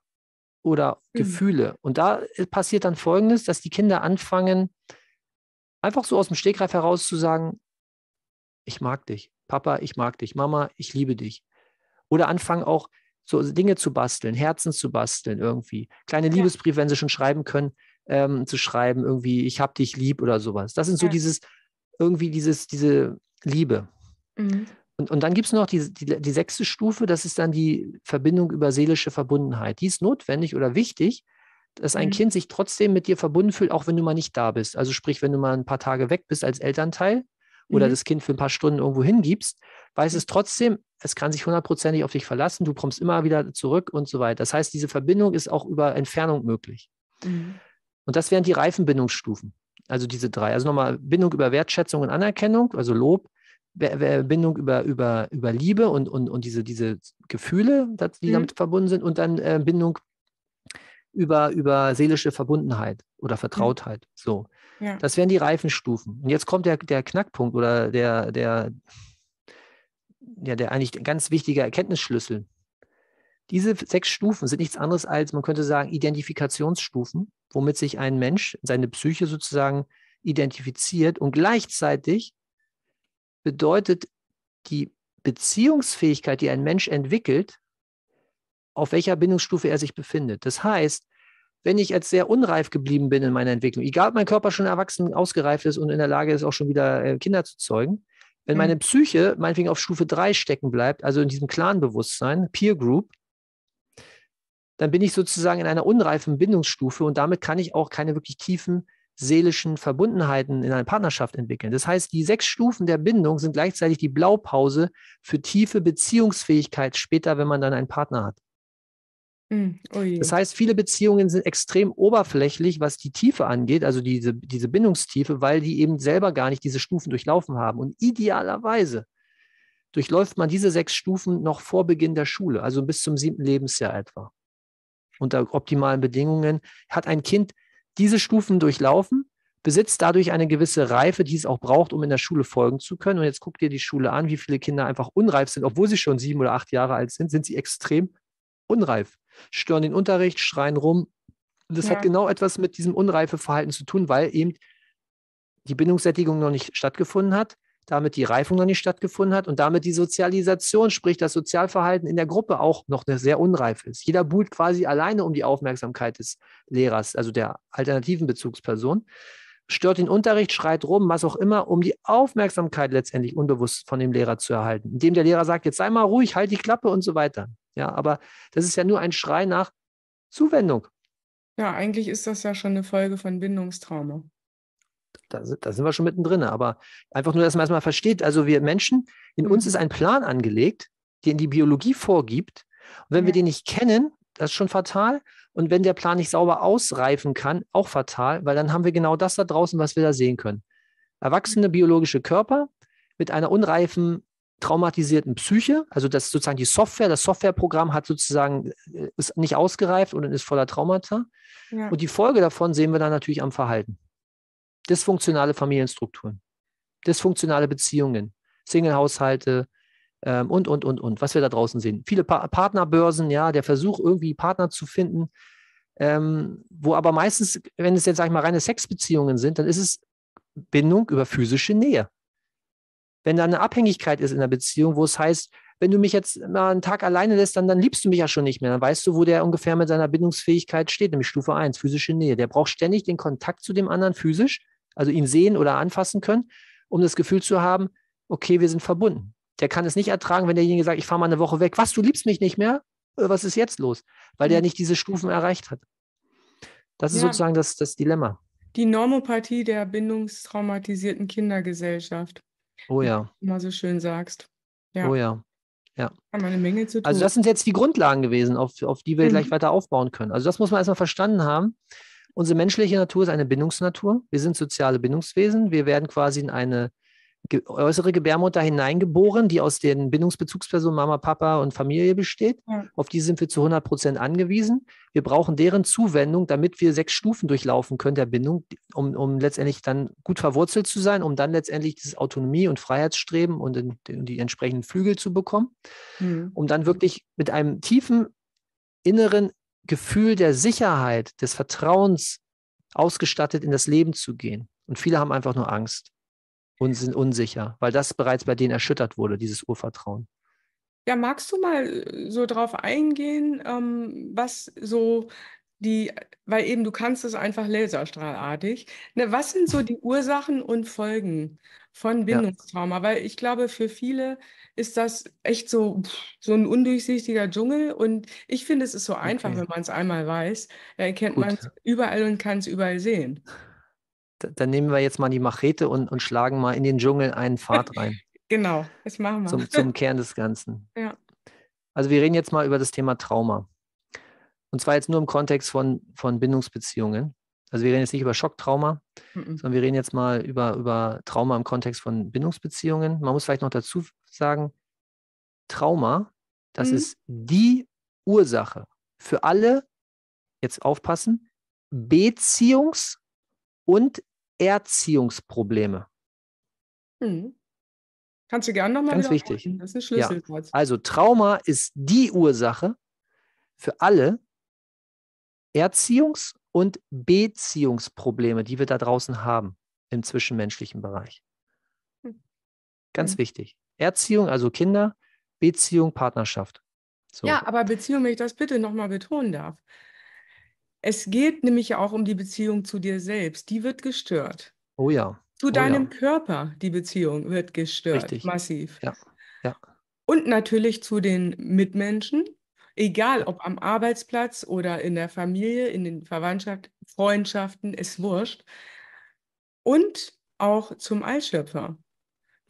oder mhm. Gefühle. Und da äh, passiert dann Folgendes, dass die Kinder anfangen, einfach so aus dem Stegreif heraus zu sagen, ich mag dich, Papa, ich mag dich, Mama, ich liebe dich. Oder anfangen auch so Dinge zu basteln, Herzen zu basteln irgendwie, kleine ja. Liebesbriefe, wenn sie schon schreiben können, ähm, zu schreiben, irgendwie, ich hab dich lieb oder sowas. Das sind so ja. dieses, irgendwie dieses, diese Liebe. Mhm. Und, und dann gibt es noch die, die, die sechste Stufe, das ist dann die Verbindung über seelische Verbundenheit. Die ist notwendig oder wichtig, dass ein mhm. Kind sich trotzdem mit dir verbunden fühlt, auch wenn du mal nicht da bist. Also sprich, wenn du mal ein paar Tage weg bist als Elternteil oder mhm. das Kind für ein paar Stunden irgendwo hingibst, weiß es trotzdem, es kann sich hundertprozentig auf dich verlassen, du kommst immer wieder zurück und so weiter. Das heißt, diese Verbindung ist auch über Entfernung möglich. Mhm. Und das wären die reifen Bindungsstufen, also diese drei. Also nochmal Bindung über Wertschätzung und Anerkennung, also Lob, Bindung über, über, über Liebe und, und, und diese, diese Gefühle, die mhm. damit verbunden sind, und dann äh, Bindung über, über seelische Verbundenheit oder mhm. Vertrautheit. Mhm. So. Ja. Das wären die Reifenstufen. Und jetzt kommt der, der Knackpunkt oder der, der, ja, der eigentlich ganz wichtige Erkenntnisschlüssel. Diese sechs Stufen sind nichts anderes als, man könnte sagen, Identifikationsstufen, womit sich ein Mensch, seine Psyche sozusagen identifiziert und gleichzeitig bedeutet die Beziehungsfähigkeit, die ein Mensch entwickelt, auf welcher Bindungsstufe er sich befindet. Das heißt, wenn ich als sehr unreif geblieben bin in meiner Entwicklung, egal ob mein Körper schon erwachsen, ausgereift ist und in der Lage ist, auch schon wieder äh, Kinder zu zeugen, wenn meine mhm. Psyche meinetwegen auf Stufe 3 stecken bleibt, also in diesem Clan-Bewusstsein, Peer Group, dann bin ich sozusagen in einer unreifen Bindungsstufe und damit kann ich auch keine wirklich tiefen seelischen Verbundenheiten in einer Partnerschaft entwickeln. Das heißt, die sechs Stufen der Bindung sind gleichzeitig die Blaupause für tiefe Beziehungsfähigkeit später, wenn man dann einen Partner hat. Hm, oh das heißt, viele Beziehungen sind extrem oberflächlich, was die Tiefe angeht, also diese, diese Bindungstiefe, weil die eben selber gar nicht diese Stufen durchlaufen haben. Und idealerweise durchläuft man diese sechs Stufen noch vor Beginn der Schule, also bis zum siebten Lebensjahr etwa. Unter optimalen Bedingungen hat ein Kind diese Stufen durchlaufen, besitzt dadurch eine gewisse Reife, die es auch braucht, um in der Schule folgen zu können. Und jetzt guck dir die Schule an, wie viele Kinder einfach unreif sind, obwohl sie schon sieben oder acht Jahre alt sind, sind sie extrem unreif, stören den Unterricht, schreien rum. Das ja. hat genau etwas mit diesem Unreifeverhalten zu tun, weil eben die Bindungssättigung noch nicht stattgefunden hat damit die Reifung noch nicht stattgefunden hat und damit die Sozialisation, sprich das Sozialverhalten in der Gruppe auch noch sehr unreif ist. Jeder buhlt quasi alleine um die Aufmerksamkeit des Lehrers, also der alternativen Bezugsperson, stört den Unterricht, schreit rum, was auch immer, um die Aufmerksamkeit letztendlich unbewusst von dem Lehrer zu erhalten, indem der Lehrer sagt, jetzt sei mal ruhig, halt die Klappe und so weiter. Ja, aber das ist ja nur ein Schrei nach Zuwendung. Ja, eigentlich ist das ja schon eine Folge von Bindungstrauma da, da sind wir schon mittendrin. Aber einfach nur, dass man erstmal versteht, also wir Menschen, in mhm. uns ist ein Plan angelegt, den die Biologie vorgibt. Und wenn ja. wir den nicht kennen, das ist schon fatal. Und wenn der Plan nicht sauber ausreifen kann, auch fatal, weil dann haben wir genau das da draußen, was wir da sehen können. Erwachsene mhm. biologische Körper mit einer unreifen, traumatisierten Psyche, also das sozusagen die Software, das Softwareprogramm hat sozusagen, äh, ist nicht ausgereift und ist voller Traumata. Ja. Und die Folge davon sehen wir dann natürlich am Verhalten dysfunktionale Familienstrukturen, dysfunktionale Beziehungen, Single-Haushalte ähm, und, und, und, und, was wir da draußen sehen. Viele pa Partnerbörsen, ja, der Versuch, irgendwie Partner zu finden, ähm, wo aber meistens, wenn es jetzt, sag ich mal, reine Sexbeziehungen sind, dann ist es Bindung über physische Nähe. Wenn da eine Abhängigkeit ist in der Beziehung, wo es heißt, wenn du mich jetzt mal einen Tag alleine lässt, dann, dann liebst du mich ja schon nicht mehr. Dann weißt du, wo der ungefähr mit seiner Bindungsfähigkeit steht, nämlich Stufe 1, physische Nähe. Der braucht ständig den Kontakt zu dem anderen physisch, also ihn sehen oder anfassen können, um das Gefühl zu haben, okay, wir sind verbunden. Der kann es nicht ertragen, wenn derjenige sagt, ich fahre mal eine Woche weg. Was, du liebst mich nicht mehr? Äh, was ist jetzt los? Weil der mhm. nicht diese Stufen erreicht hat. Das ist ja. sozusagen das, das Dilemma. Die Normopathie der bindungstraumatisierten Kindergesellschaft. Oh ja. Wie du immer so schön sagst. Ja. Oh ja. Ja. Also das sind jetzt die Grundlagen gewesen, auf, auf die wir mhm. gleich weiter aufbauen können. Also das muss man erstmal verstanden haben. Unsere menschliche Natur ist eine Bindungsnatur. Wir sind soziale Bindungswesen. Wir werden quasi in eine äußere Gebärmutter hineingeboren, die aus den Bindungsbezugspersonen Mama, Papa und Familie besteht. Ja. Auf die sind wir zu 100 Prozent angewiesen. Wir brauchen deren Zuwendung, damit wir sechs Stufen durchlaufen können der Bindung, um, um letztendlich dann gut verwurzelt zu sein, um dann letztendlich dieses Autonomie- und Freiheitsstreben und in, in die entsprechenden Flügel zu bekommen, mhm. um dann wirklich mit einem tiefen inneren Gefühl der Sicherheit, des Vertrauens ausgestattet in das Leben zu gehen. Und viele haben einfach nur Angst und sind unsicher, weil das bereits bei denen erschüttert wurde, dieses Urvertrauen. Ja, magst du mal äh, so drauf eingehen, ähm, was so die, weil eben du kannst es einfach laserstrahlartig. Ne, was sind so die Ursachen und Folgen von Bindungstrauma? Ja. Weil ich glaube, für viele ist das echt so, so ein undurchsichtiger Dschungel. Und ich finde, es ist so einfach, okay. wenn man es einmal weiß, dann erkennt man es überall und kann es überall sehen. Dann nehmen wir jetzt mal die Machete und, und schlagen mal in den Dschungel einen Pfad rein. genau, das machen wir. Zum, zum Kern des Ganzen. Ja. Also wir reden jetzt mal über das Thema Trauma. Und zwar jetzt nur im Kontext von, von Bindungsbeziehungen. Also wir reden jetzt nicht über Schocktrauma, mm -mm. sondern wir reden jetzt mal über, über Trauma im Kontext von Bindungsbeziehungen. Man muss vielleicht noch dazu sagen, Trauma, das mhm. ist die Ursache für alle, jetzt aufpassen, Beziehungs- und Erziehungsprobleme. Mhm. Kannst du gerne nochmal Ganz wichtig. Halten. Das ist ein Schlüsselwort. Ja. Also Trauma ist die Ursache für alle Erziehungs- und Beziehungsprobleme, die wir da draußen haben im zwischenmenschlichen Bereich. Hm. Ganz mhm. wichtig. Erziehung, also Kinder, Beziehung, Partnerschaft. So. Ja, aber Beziehung, wenn ich das bitte nochmal betonen darf. Es geht nämlich auch um die Beziehung zu dir selbst. Die wird gestört. Oh ja. Zu oh deinem ja. Körper, die Beziehung wird gestört. Richtig. Massiv. Ja. ja. Und natürlich zu den Mitmenschen, egal ob am Arbeitsplatz oder in der Familie, in den Verwandtschaft, Freundschaften, ist wurscht. Und auch zum Allschöpfer.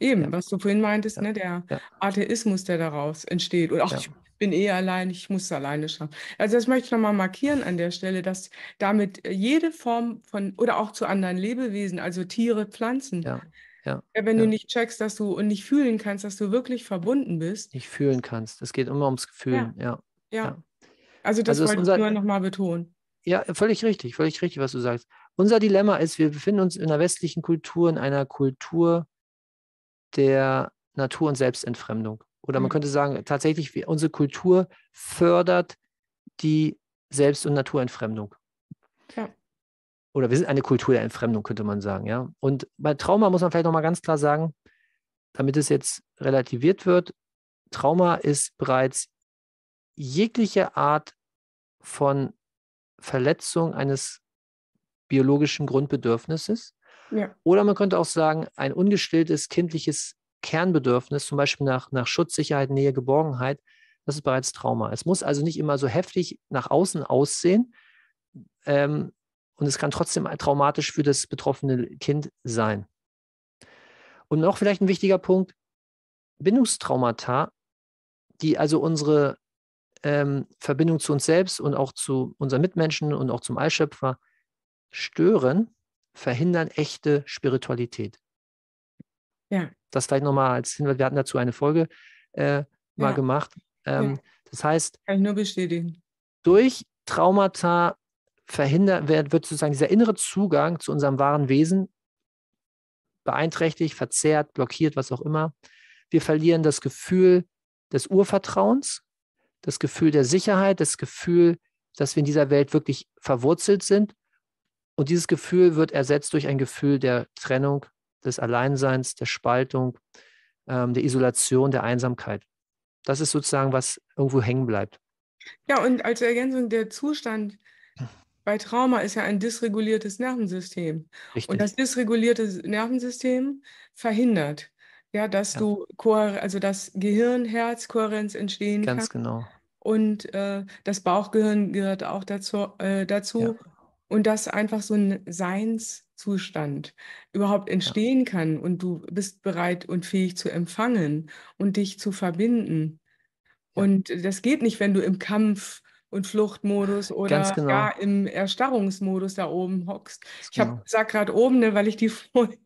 Eben, ja. was du vorhin meintest, ja. ne, der ja. Atheismus, der daraus entsteht. Und auch ich bin eh allein, ich muss alleine schaffen. Also das möchte ich nochmal markieren an der Stelle, dass damit äh, jede Form von, oder auch zu anderen Lebewesen, also Tiere, Pflanzen, ja, ja, äh, wenn ja. du nicht checkst, dass du und nicht fühlen kannst, dass du wirklich verbunden bist. Nicht fühlen kannst. Es geht immer ums Gefühl. Ja. ja. Also das also wollte unser, ich nur nochmal betonen. Ja, völlig richtig, völlig richtig, was du sagst. Unser Dilemma ist, wir befinden uns in einer westlichen Kultur, in einer Kultur, der Natur- und Selbstentfremdung. Oder man mhm. könnte sagen, tatsächlich, unsere Kultur fördert die Selbst- und Naturentfremdung. Ja. Oder wir sind eine Kultur der Entfremdung, könnte man sagen, ja. Und bei Trauma muss man vielleicht nochmal ganz klar sagen, damit es jetzt relativiert wird, Trauma ist bereits jegliche Art von Verletzung eines biologischen Grundbedürfnisses, ja. Oder man könnte auch sagen, ein ungestilltes kindliches Kernbedürfnis, zum Beispiel nach, nach Schutz, Sicherheit, Nähe, Geborgenheit, das ist bereits Trauma. Es muss also nicht immer so heftig nach außen aussehen. Ähm, und es kann trotzdem traumatisch für das betroffene Kind sein. Und noch vielleicht ein wichtiger Punkt, Bindungstraumata, die also unsere ähm, Verbindung zu uns selbst und auch zu unseren Mitmenschen und auch zum Allschöpfer stören, verhindern echte Spiritualität. Ja. Das vielleicht nochmal als Hinweis, wir hatten dazu eine Folge äh, mal ja. gemacht. Ähm, ja. Das heißt, kann ich nur bestätigen. Durch Traumata verhindert wird, wird sozusagen dieser innere Zugang zu unserem wahren Wesen beeinträchtigt, verzerrt, blockiert, was auch immer. Wir verlieren das Gefühl des Urvertrauens, das Gefühl der Sicherheit, das Gefühl, dass wir in dieser Welt wirklich verwurzelt sind und dieses Gefühl wird ersetzt durch ein Gefühl der Trennung, des Alleinseins, der Spaltung, ähm, der Isolation, der Einsamkeit. Das ist sozusagen, was irgendwo hängen bleibt. Ja, und als Ergänzung der Zustand bei Trauma ist ja ein dysreguliertes Nervensystem. Richtig. Und das dysregulierte Nervensystem verhindert, ja, dass ja. du also das Gehirn-Herz-Kohärenz entstehen Ganz kann. Ganz genau. Und äh, das Bauchgehirn gehört auch dazu. Äh, dazu. Ja und dass einfach so ein Seinszustand überhaupt entstehen ja. kann und du bist bereit und fähig zu empfangen und dich zu verbinden. Ja. Und das geht nicht, wenn du im Kampf und Fluchtmodus oder genau. gar im Erstarrungsmodus da oben hockst. Ich habe genau. sag gerade oben, ne, weil ich die vorhin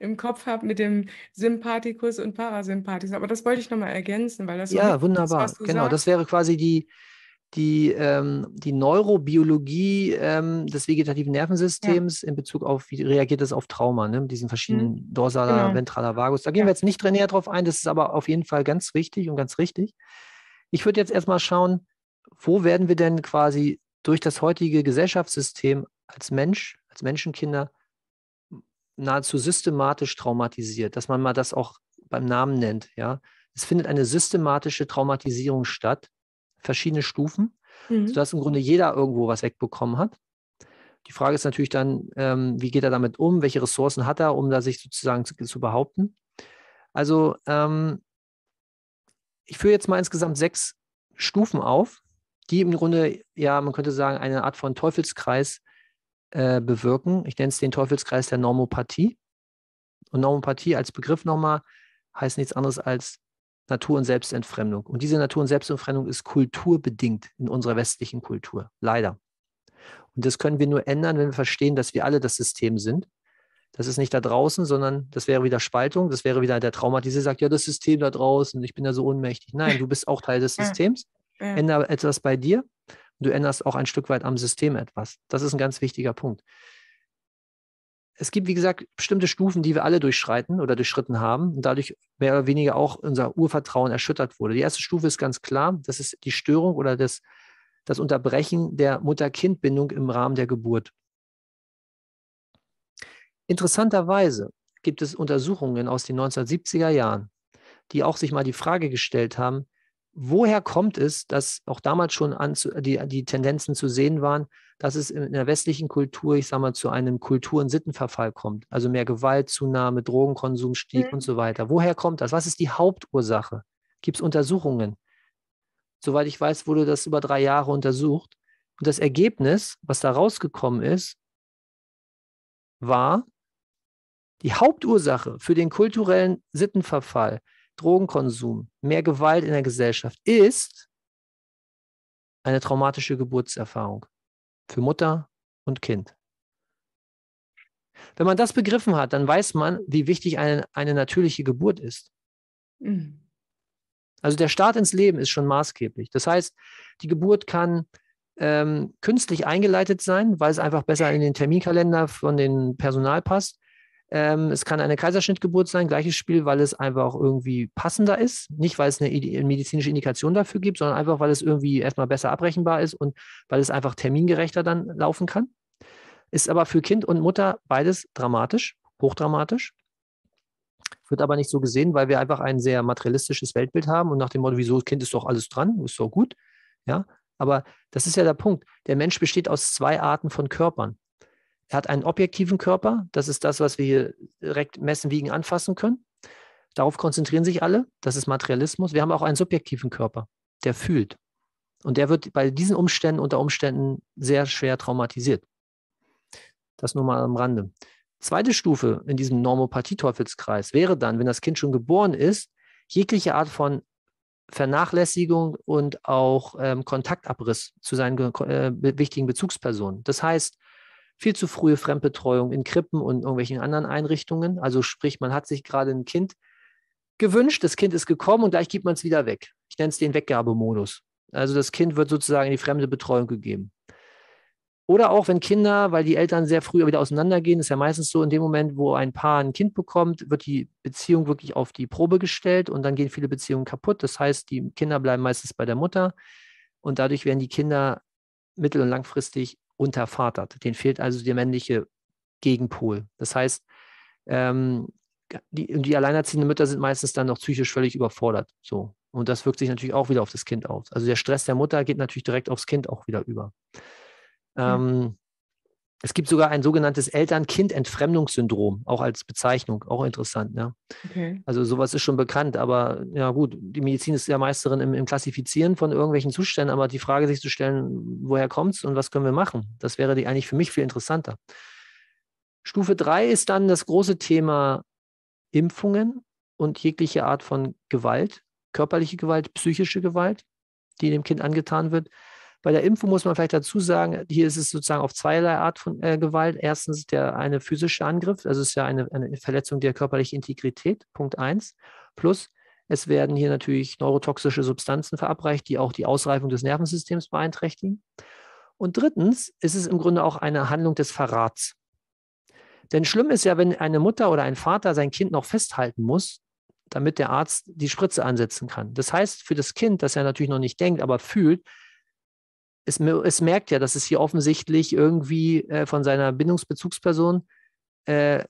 im Kopf habe mit dem Sympathikus und Parasympathikus. Aber das wollte ich nochmal ergänzen, weil das ja wunderbar. Ist, genau, sagst. das wäre quasi die die, ähm, die Neurobiologie ähm, des vegetativen Nervensystems ja. in Bezug auf, wie reagiert es auf Trauma, ne? mit diesen verschiedenen mhm. dorsaler, genau. ventraler Vagus. Da gehen ja. wir jetzt nicht näher drauf ein, das ist aber auf jeden Fall ganz wichtig und ganz richtig. Ich würde jetzt erstmal schauen, wo werden wir denn quasi durch das heutige Gesellschaftssystem als Mensch, als Menschenkinder nahezu systematisch traumatisiert, dass man mal das auch beim Namen nennt, ja. Es findet eine systematische Traumatisierung statt, verschiedene Stufen, mhm. sodass im Grunde jeder irgendwo was wegbekommen hat. Die Frage ist natürlich dann, ähm, wie geht er damit um? Welche Ressourcen hat er, um da sich sozusagen zu, zu behaupten? Also ähm, ich führe jetzt mal insgesamt sechs Stufen auf, die im Grunde, ja, man könnte sagen, eine Art von Teufelskreis äh, bewirken. Ich nenne es den Teufelskreis der Normopathie. Und Normopathie als Begriff nochmal heißt nichts anderes als Natur- und Selbstentfremdung. Und diese Natur- und Selbstentfremdung ist kulturbedingt in unserer westlichen Kultur, leider. Und das können wir nur ändern, wenn wir verstehen, dass wir alle das System sind. Das ist nicht da draußen, sondern das wäre wieder Spaltung, das wäre wieder der Traumatisierte, sagt, ja, das System da draußen, ich bin ja so ohnmächtig. Nein, du bist auch Teil des Systems. Ändere etwas bei dir. Du änderst auch ein Stück weit am System etwas. Das ist ein ganz wichtiger Punkt es gibt, wie gesagt, bestimmte Stufen, die wir alle durchschreiten oder durchschritten haben und dadurch mehr oder weniger auch unser Urvertrauen erschüttert wurde. Die erste Stufe ist ganz klar, das ist die Störung oder das, das Unterbrechen der Mutter-Kind-Bindung im Rahmen der Geburt. Interessanterweise gibt es Untersuchungen aus den 1970er Jahren, die auch sich mal die Frage gestellt haben, woher kommt es, dass auch damals schon an, die, die Tendenzen zu sehen waren, dass es in der westlichen Kultur, ich sage mal, zu einem Kultur- und Sittenverfall kommt? Also mehr Gewaltzunahme, Drogenkonsum stieg mhm. und so weiter. Woher kommt das? Was ist die Hauptursache? Gibt es Untersuchungen? Soweit ich weiß, wurde das über drei Jahre untersucht. Und das Ergebnis, was da rausgekommen ist, war, die Hauptursache für den kulturellen Sittenverfall Drogenkonsum, mehr Gewalt in der Gesellschaft ist eine traumatische Geburtserfahrung für Mutter und Kind. Wenn man das begriffen hat, dann weiß man, wie wichtig eine, eine natürliche Geburt ist. Mhm. Also der Start ins Leben ist schon maßgeblich. Das heißt, die Geburt kann ähm, künstlich eingeleitet sein, weil es einfach besser in den Terminkalender von dem Personal passt. Ähm, es kann eine Kaiserschnittgeburt sein, gleiches Spiel, weil es einfach auch irgendwie passender ist. Nicht, weil es eine medizinische Indikation dafür gibt, sondern einfach, weil es irgendwie erstmal besser abrechenbar ist und weil es einfach termingerechter dann laufen kann. Ist aber für Kind und Mutter beides dramatisch, hochdramatisch. Wird aber nicht so gesehen, weil wir einfach ein sehr materialistisches Weltbild haben und nach dem Motto, wieso, Kind ist doch alles dran, ist doch gut. Ja, aber das ist ja der Punkt. Der Mensch besteht aus zwei Arten von Körpern. Er hat einen objektiven Körper. Das ist das, was wir hier direkt messen, wiegen, anfassen können. Darauf konzentrieren sich alle. Das ist Materialismus. Wir haben auch einen subjektiven Körper, der fühlt. Und der wird bei diesen Umständen unter Umständen sehr schwer traumatisiert. Das nur mal am Rande. Zweite Stufe in diesem Normopathie-Teufelskreis wäre dann, wenn das Kind schon geboren ist, jegliche Art von Vernachlässigung und auch ähm, Kontaktabriss zu seinen äh, wichtigen Bezugspersonen. Das heißt, viel zu frühe Fremdbetreuung in Krippen und irgendwelchen anderen Einrichtungen. Also sprich, man hat sich gerade ein Kind gewünscht, das Kind ist gekommen und gleich gibt man es wieder weg. Ich nenne es den Weggabemodus. Also das Kind wird sozusagen in die fremde Betreuung gegeben. Oder auch wenn Kinder, weil die Eltern sehr früh wieder auseinandergehen, ist ja meistens so, in dem Moment, wo ein Paar ein Kind bekommt, wird die Beziehung wirklich auf die Probe gestellt und dann gehen viele Beziehungen kaputt. Das heißt, die Kinder bleiben meistens bei der Mutter und dadurch werden die Kinder mittel- und langfristig untervatert. Den fehlt also der männliche Gegenpol. Das heißt, ähm, die, die alleinerziehenden Mütter sind meistens dann noch psychisch völlig überfordert. So. Und das wirkt sich natürlich auch wieder auf das Kind aus. Also der Stress der Mutter geht natürlich direkt aufs Kind auch wieder über. Mhm. Ähm, es gibt sogar ein sogenanntes Eltern-Kind-Entfremdungssyndrom, auch als Bezeichnung, auch interessant. Ja. Ne? Okay. Also sowas ist schon bekannt, aber ja gut, die Medizin ist ja Meisterin im, im Klassifizieren von irgendwelchen Zuständen, aber die Frage sich zu stellen, woher kommt es und was können wir machen, das wäre die eigentlich für mich viel interessanter. Stufe 3 ist dann das große Thema Impfungen und jegliche Art von Gewalt, körperliche Gewalt, psychische Gewalt, die dem Kind angetan wird. Bei der Impfung muss man vielleicht dazu sagen, hier ist es sozusagen auf zweierlei Art von äh, Gewalt. Erstens der eine physische Angriff, also es ist ja eine, eine Verletzung der körperlichen Integrität, Punkt eins. Plus es werden hier natürlich neurotoxische Substanzen verabreicht, die auch die Ausreifung des Nervensystems beeinträchtigen. Und drittens ist es im Grunde auch eine Handlung des Verrats. Denn schlimm ist ja, wenn eine Mutter oder ein Vater sein Kind noch festhalten muss, damit der Arzt die Spritze ansetzen kann. Das heißt für das Kind, das er natürlich noch nicht denkt, aber fühlt, es, es merkt ja, dass es hier offensichtlich irgendwie äh, von seiner Bindungsbezugsperson äh,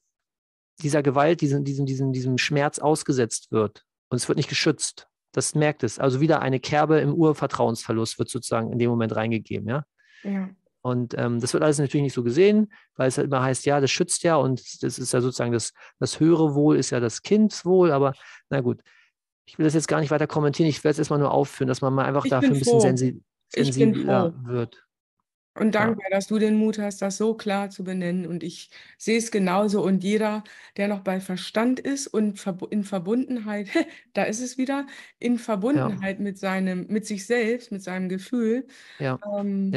dieser Gewalt, diesem, diesem, diesem, diesem Schmerz ausgesetzt wird. Und es wird nicht geschützt. Das merkt es. Also wieder eine Kerbe im Urvertrauensverlust wird sozusagen in dem Moment reingegeben, ja. ja. Und ähm, das wird alles natürlich nicht so gesehen, weil es halt immer heißt, ja, das schützt ja und das ist ja sozusagen das, das höhere Wohl ist ja das Kindswohl, aber na gut. Ich will das jetzt gar nicht weiter kommentieren, ich werde es erstmal nur aufführen, dass man mal einfach ich dafür ein bisschen sensibilisiert sensibler wird. Und dankbar, ja. dass du den Mut hast, das so klar zu benennen. Und ich sehe es genauso. Und jeder, der noch bei Verstand ist und in Verbundenheit, da ist es wieder, in Verbundenheit ja. mit seinem, mit sich selbst, mit seinem Gefühl, ja. Ähm,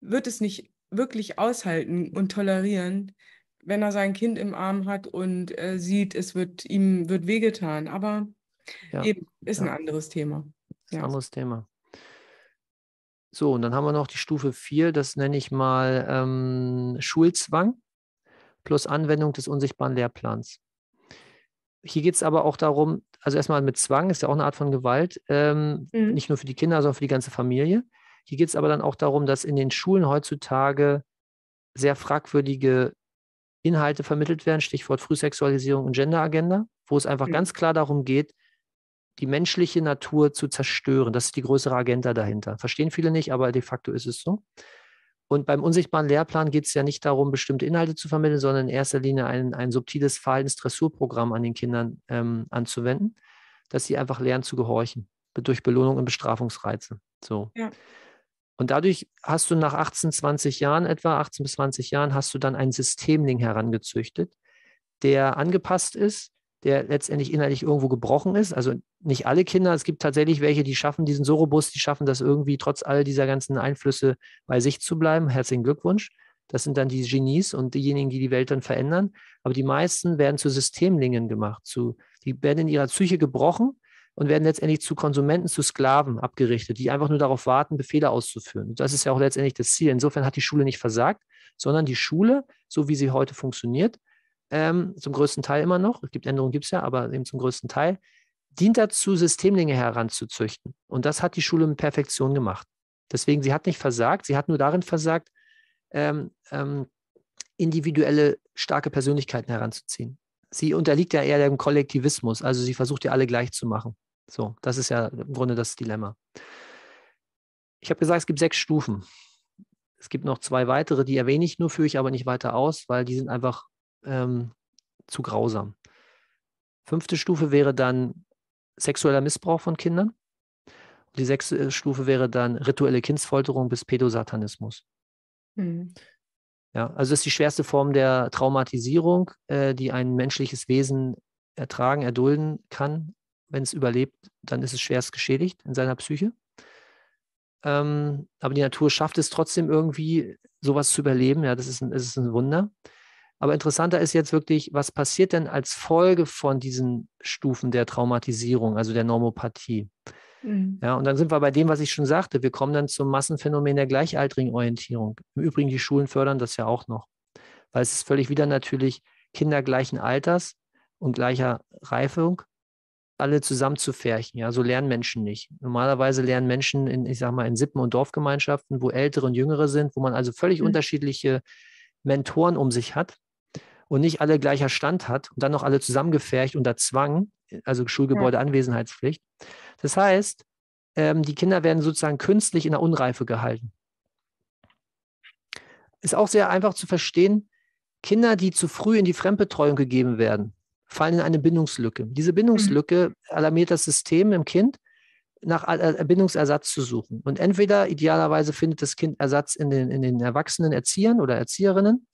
wird es nicht wirklich aushalten und tolerieren, wenn er sein Kind im Arm hat und äh, sieht, es wird ihm wird wehgetan. Aber eben ist ein anderes Thema. Ist ein anderes Thema. So, und dann haben wir noch die Stufe 4, das nenne ich mal ähm, Schulzwang plus Anwendung des unsichtbaren Lehrplans. Hier geht es aber auch darum, also erstmal mit Zwang ist ja auch eine Art von Gewalt, ähm, mhm. nicht nur für die Kinder, sondern für die ganze Familie. Hier geht es aber dann auch darum, dass in den Schulen heutzutage sehr fragwürdige Inhalte vermittelt werden, Stichwort Frühsexualisierung und Genderagenda, wo es einfach mhm. ganz klar darum geht, die menschliche Natur zu zerstören. Das ist die größere Agenda dahinter. Verstehen viele nicht, aber de facto ist es so. Und beim unsichtbaren Lehrplan geht es ja nicht darum, bestimmte Inhalte zu vermitteln, sondern in erster Linie ein, ein subtiles Verhaltensdressurprogramm an den Kindern ähm, anzuwenden, dass sie einfach lernen zu gehorchen durch Belohnung und Bestrafungsreize. So. Ja. Und dadurch hast du nach 18, 20 Jahren, etwa 18 bis 20 Jahren, hast du dann ein Systemling herangezüchtet, der angepasst ist, der letztendlich innerlich irgendwo gebrochen ist. Also nicht alle Kinder, es gibt tatsächlich welche, die schaffen, die sind so robust, die schaffen das irgendwie trotz all dieser ganzen Einflüsse bei sich zu bleiben. Herzlichen Glückwunsch. Das sind dann die Genies und diejenigen, die die Welt dann verändern. Aber die meisten werden zu Systemlingen gemacht. Zu, die werden in ihrer Psyche gebrochen und werden letztendlich zu Konsumenten, zu Sklaven abgerichtet, die einfach nur darauf warten, Befehle auszuführen. Und das ist ja auch letztendlich das Ziel. Insofern hat die Schule nicht versagt, sondern die Schule, so wie sie heute funktioniert, ähm, zum größten Teil immer noch, es gibt Änderungen, gibt es ja, aber eben zum größten Teil, dient dazu, Systemlinge heranzuzüchten. Und das hat die Schule mit Perfektion gemacht. Deswegen, sie hat nicht versagt, sie hat nur darin versagt, ähm, ähm, individuelle starke Persönlichkeiten heranzuziehen. Sie unterliegt ja eher dem Kollektivismus, also sie versucht ja alle gleich zu machen. So, das ist ja im Grunde das Dilemma. Ich habe gesagt, es gibt sechs Stufen. Es gibt noch zwei weitere, die erwähne ich nur führe ich aber nicht weiter aus, weil die sind einfach ähm, zu grausam. Fünfte Stufe wäre dann sexueller Missbrauch von Kindern. Die sechste äh, Stufe wäre dann rituelle Kindsfolterung bis Pädosatanismus. Mhm. Ja, also das ist die schwerste Form der Traumatisierung, äh, die ein menschliches Wesen ertragen, erdulden kann. Wenn es überlebt, dann ist es schwerst geschädigt in seiner Psyche. Ähm, aber die Natur schafft es trotzdem irgendwie, sowas zu überleben. Ja, das ist ein, das ist ein Wunder. Aber interessanter ist jetzt wirklich, was passiert denn als Folge von diesen Stufen der Traumatisierung, also der Normopathie? Mhm. Ja, und dann sind wir bei dem, was ich schon sagte. Wir kommen dann zum Massenphänomen der gleichaltrigen Orientierung. Im Übrigen, die Schulen fördern das ja auch noch, weil es ist völlig wieder natürlich Kinder gleichen Alters und gleicher Reifung alle zusammen zu färchen. Ja, so lernen Menschen nicht. Normalerweise lernen Menschen in, ich sag mal, in Sippen- und Dorfgemeinschaften, wo Ältere und Jüngere sind, wo man also völlig mhm. unterschiedliche Mentoren um sich hat und nicht alle gleicher Stand hat und dann noch alle zusammengefercht unter Zwang, also Schulgebäudeanwesenheitspflicht. Das heißt, ähm, die Kinder werden sozusagen künstlich in der Unreife gehalten. Ist auch sehr einfach zu verstehen, Kinder, die zu früh in die Fremdbetreuung gegeben werden, fallen in eine Bindungslücke. Diese Bindungslücke mhm. alarmiert das System im Kind, nach äh, Bindungsersatz zu suchen. Und entweder idealerweise findet das Kind Ersatz in den, in den erwachsenen Erziehern oder Erzieherinnen.